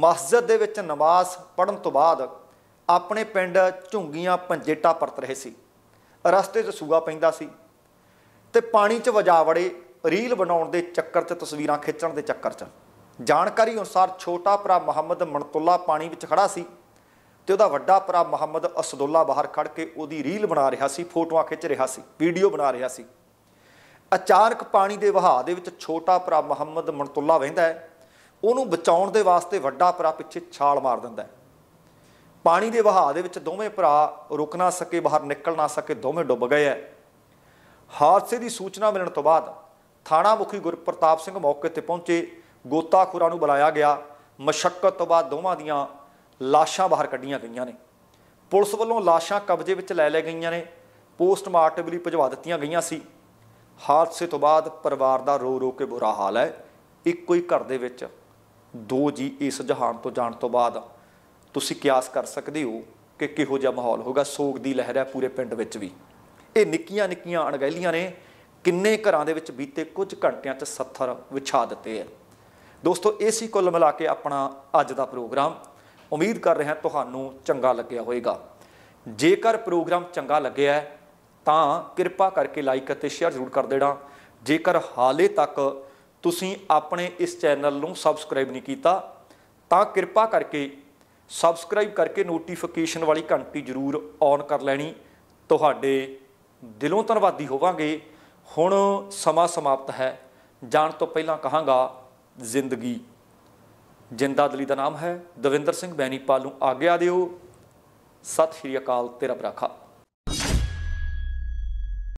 ਮਸਜਿਦ ਦੇ ਵਿੱਚ ਨਮਾਜ਼ ਪੜਨ ਤੋਂ ਬਾਅਦ ਆਪਣੇ ਪਿੰਡ ਝੁੰਗੀਆਂ ਪੰਜੇਟਾ ਪਰਤ ਰਹੇ ਸੀ ਰਸਤੇ 'ਚ ਸੂਗਾ ਪੈਂਦਾ ਸੀ ਤੇ ਪਾਣੀ 'ਚ ਵਜਾਵੜੇ ਰੀਲ ਬਣਾਉਣ ਦੇ ਚੱਕਰ 'ਚ ਤਸਵੀਰਾਂ ਖਿੱਚਣ ਦੇ ਚੱਕਰ 'ਚ ਜਾਣਕਾਰੀ ਅਨੁਸਾਰ ਛੋਟਾ ਭਰਾ ਮੁਹੰਮਦ ਮਨਤੁੱਲਾ ਪਾਣੀ ਵਿੱਚ ਖੜਾ ਸੀ ਤੇ ਉਹਦਾ ਵੱਡਾ ਭਰਾ ਮੁਹੰਮਦ ਅਸਦੁੱਲਾ ਬਾਹਰ ਖੜ ਕੇ ਉਹਦੀ ਰੀਲ ਬਣਾ ਰਿਹਾ ਸੀ ਫੋਟੋਆਂ ਖਿੱਚ ਰਿਹਾ ਸੀ ਵੀਡੀਓ ਬਣਾ ਰਿਹਾ ਸੀ ਅਚਾਨਕ ਪਾਣੀ ਦੇ ਵਹਾਅ ਦੇ ਵਿੱਚ ਛੋਟਾ ਭਰਾ ਮੁਹੰਮਦ ਮਨਤੁੱਲਾ ਵਹਿੰਦਾ ਉਹਨੂੰ ਬਚਾਉਣ ਦੇ ਵਾਸਤੇ ਵੱਡਾ ਭਰਾ ਪਿੱਛੇ ਛਾਲ ਮਾਰ ਦਿੰਦਾ ਪਾਣੀ ਦੇ ਵਹਾਅ ਦੇ ਵਿੱਚ ਦੋਵੇਂ ਭਰਾ ਰੁਕ ਨਾ ਸਕੇ ਬਾਹਰ ਨਿਕਲ ਨਾ ਸਕੇ ਦੋਵੇਂ ਡੁੱਬ ਗਏ ਐ ਹਾਦਸੇ ਦੀ ਸੂਚਨਾ ਮਿਲਣ ਤੋਂ ਬਾਅਦ ਥਾਣਾ ਮੁਖੀ ਗੁਰਪ੍ਰਤਾਪ ਸਿੰਘ ਮੌਕੇ ਤੇ ਪਹੁੰਚੇ ਗੋਤਾਖੋਰਾਂ ਨੂੰ ਬੁਲਾਇਆ ਗਿਆ ਮਸ਼ਕਤ ਤੋਂ ਬਾਅਦ ਦੋਵਾਂ ਦੀਆਂ ਲਾਸ਼ਾਂ ਬਾਹਰ ਕੱਢੀਆਂ ਗਈਆਂ ਨੇ ਪੁਲਿਸ ਵੱਲੋਂ ਲਾਸ਼ਾਂ ਕਬਜ਼ੇ ਵਿੱਚ ਲੈ ਲੈ ਗਈਆਂ ਨੇ ਪੋਸਟਮਾਰਟਮ ਲਈ ਭਜਵਾ ਦਿੱਤੀਆਂ ਗਈਆਂ ਸੀ ਹਾਦਸੇ ਤੋਂ ਬਾਅਦ ਪਰਿਵਾਰ ਦਾ ਰੋ ਰੋ ਕੇ ਬੁਰਾ ਹਾਲ ਹੈ ਇੱਕੋ ਹੀ ਘਰ ਦੇ ਵਿੱਚ ਦੋ ਜੀ ਇਸ ਜਹਾਨ ਤੋਂ ਜਾਣ ਤੋਂ ਬਾਅਦ ਤੁਸੀਂ ਕਿਆਸ ਕਰ ਸਕਦੇ ਹੋ ਕਿ ਕਿਹੋ ਜਿਹਾ ਮਾਹੌਲ ਹੋਗਾ ਸੋਗ ਦੀ ਲਹਿਰ ਹੈ ਪੂਰੇ ਪਿੰਡ ਵਿੱਚ ਵੀ ਇਹ ਨਿੱਕੀਆਂ ਨਿੱਕੀਆਂ ਅਣਗਹਿਲੀਆਂ ਨੇ ਕਿੰਨੇ ਘਰਾਂ ਦੇ ਵਿੱਚ ਬੀਤੇ ਕੁਝ ਘੰਟਿਆਂ 'ਚ ਸੱਥਰ ਵਿਛਾ ਦਿੱਤੇ ਆ ਦੋਸਤੋ ਇਹ ਸੀ ਕੁੱਲ ਮਿਲਾ ਕੇ ਆਪਣਾ ਅੱਜ ਦਾ ਪ੍ਰੋਗਰਾਮ ਉਮੀਦ ਕਰ ਰਿਹਾ ਤੁਹਾਨੂੰ ਚੰਗਾ ਲੱਗਿਆ ਹੋਵੇਗਾ ਜੇਕਰ ਪ੍ਰੋਗਰਾਮ ਚੰਗਾ ਲੱਗਿਆ ਤਾਂ ਕਿਰਪਾ ਕਰਕੇ ਲਾਈਕ ਅਤੇ ਸ਼ੇਅਰ ਜ਼ਰੂਰ ਕਰ ਦੇਣਾ ਜੇਕਰ ਹਾਲੇ ਤੱਕ ਤੁਸੀਂ ਆਪਣੇ ਇਸ ਚੈਨਲ ਨੂੰ ਸਬਸਕ੍ਰਾਈਬ ਨਹੀਂ ਕੀਤਾ ਤਾਂ ਕਿਰਪਾ ਕਰਕੇ ਸਬਸਕ੍ਰਾਈਬ ਕਰਕੇ ਨੋਟੀਫਿਕੇਸ਼ਨ ਵਾਲੀ ਘੰਟੀ ਜ਼ਰੂਰ ਔਨ ਕਰ ਲੈਣੀ ਤੁਹਾਡੇ ਦਿਲੋਂ ਧੰਨਵਾਦੀ ਹੋਵਾਂਗੇ ਹੁਣ ਸਮਾਂ ਸਮਾਪਤ ਹੈ ਜਾਣ ਤੋਂ ਪਹਿਲਾਂ ਕਹਾਂਗਾ ਜ਼ਿੰਦਗੀ ਜਿੰਦਾ ਦਲੀ ਦਾ ਨਾਮ ਹੈ ਦਵਿੰਦਰ ਸਿੰਘ ਬੈਣੀਪਾਲ ਨੂੰ ਆਗਿਆ ਦਿਓ ਸਤਿ ਸ਼੍ਰੀ ਅਕਾਲ ਤੇਰਾ ਬਰਾਖਾ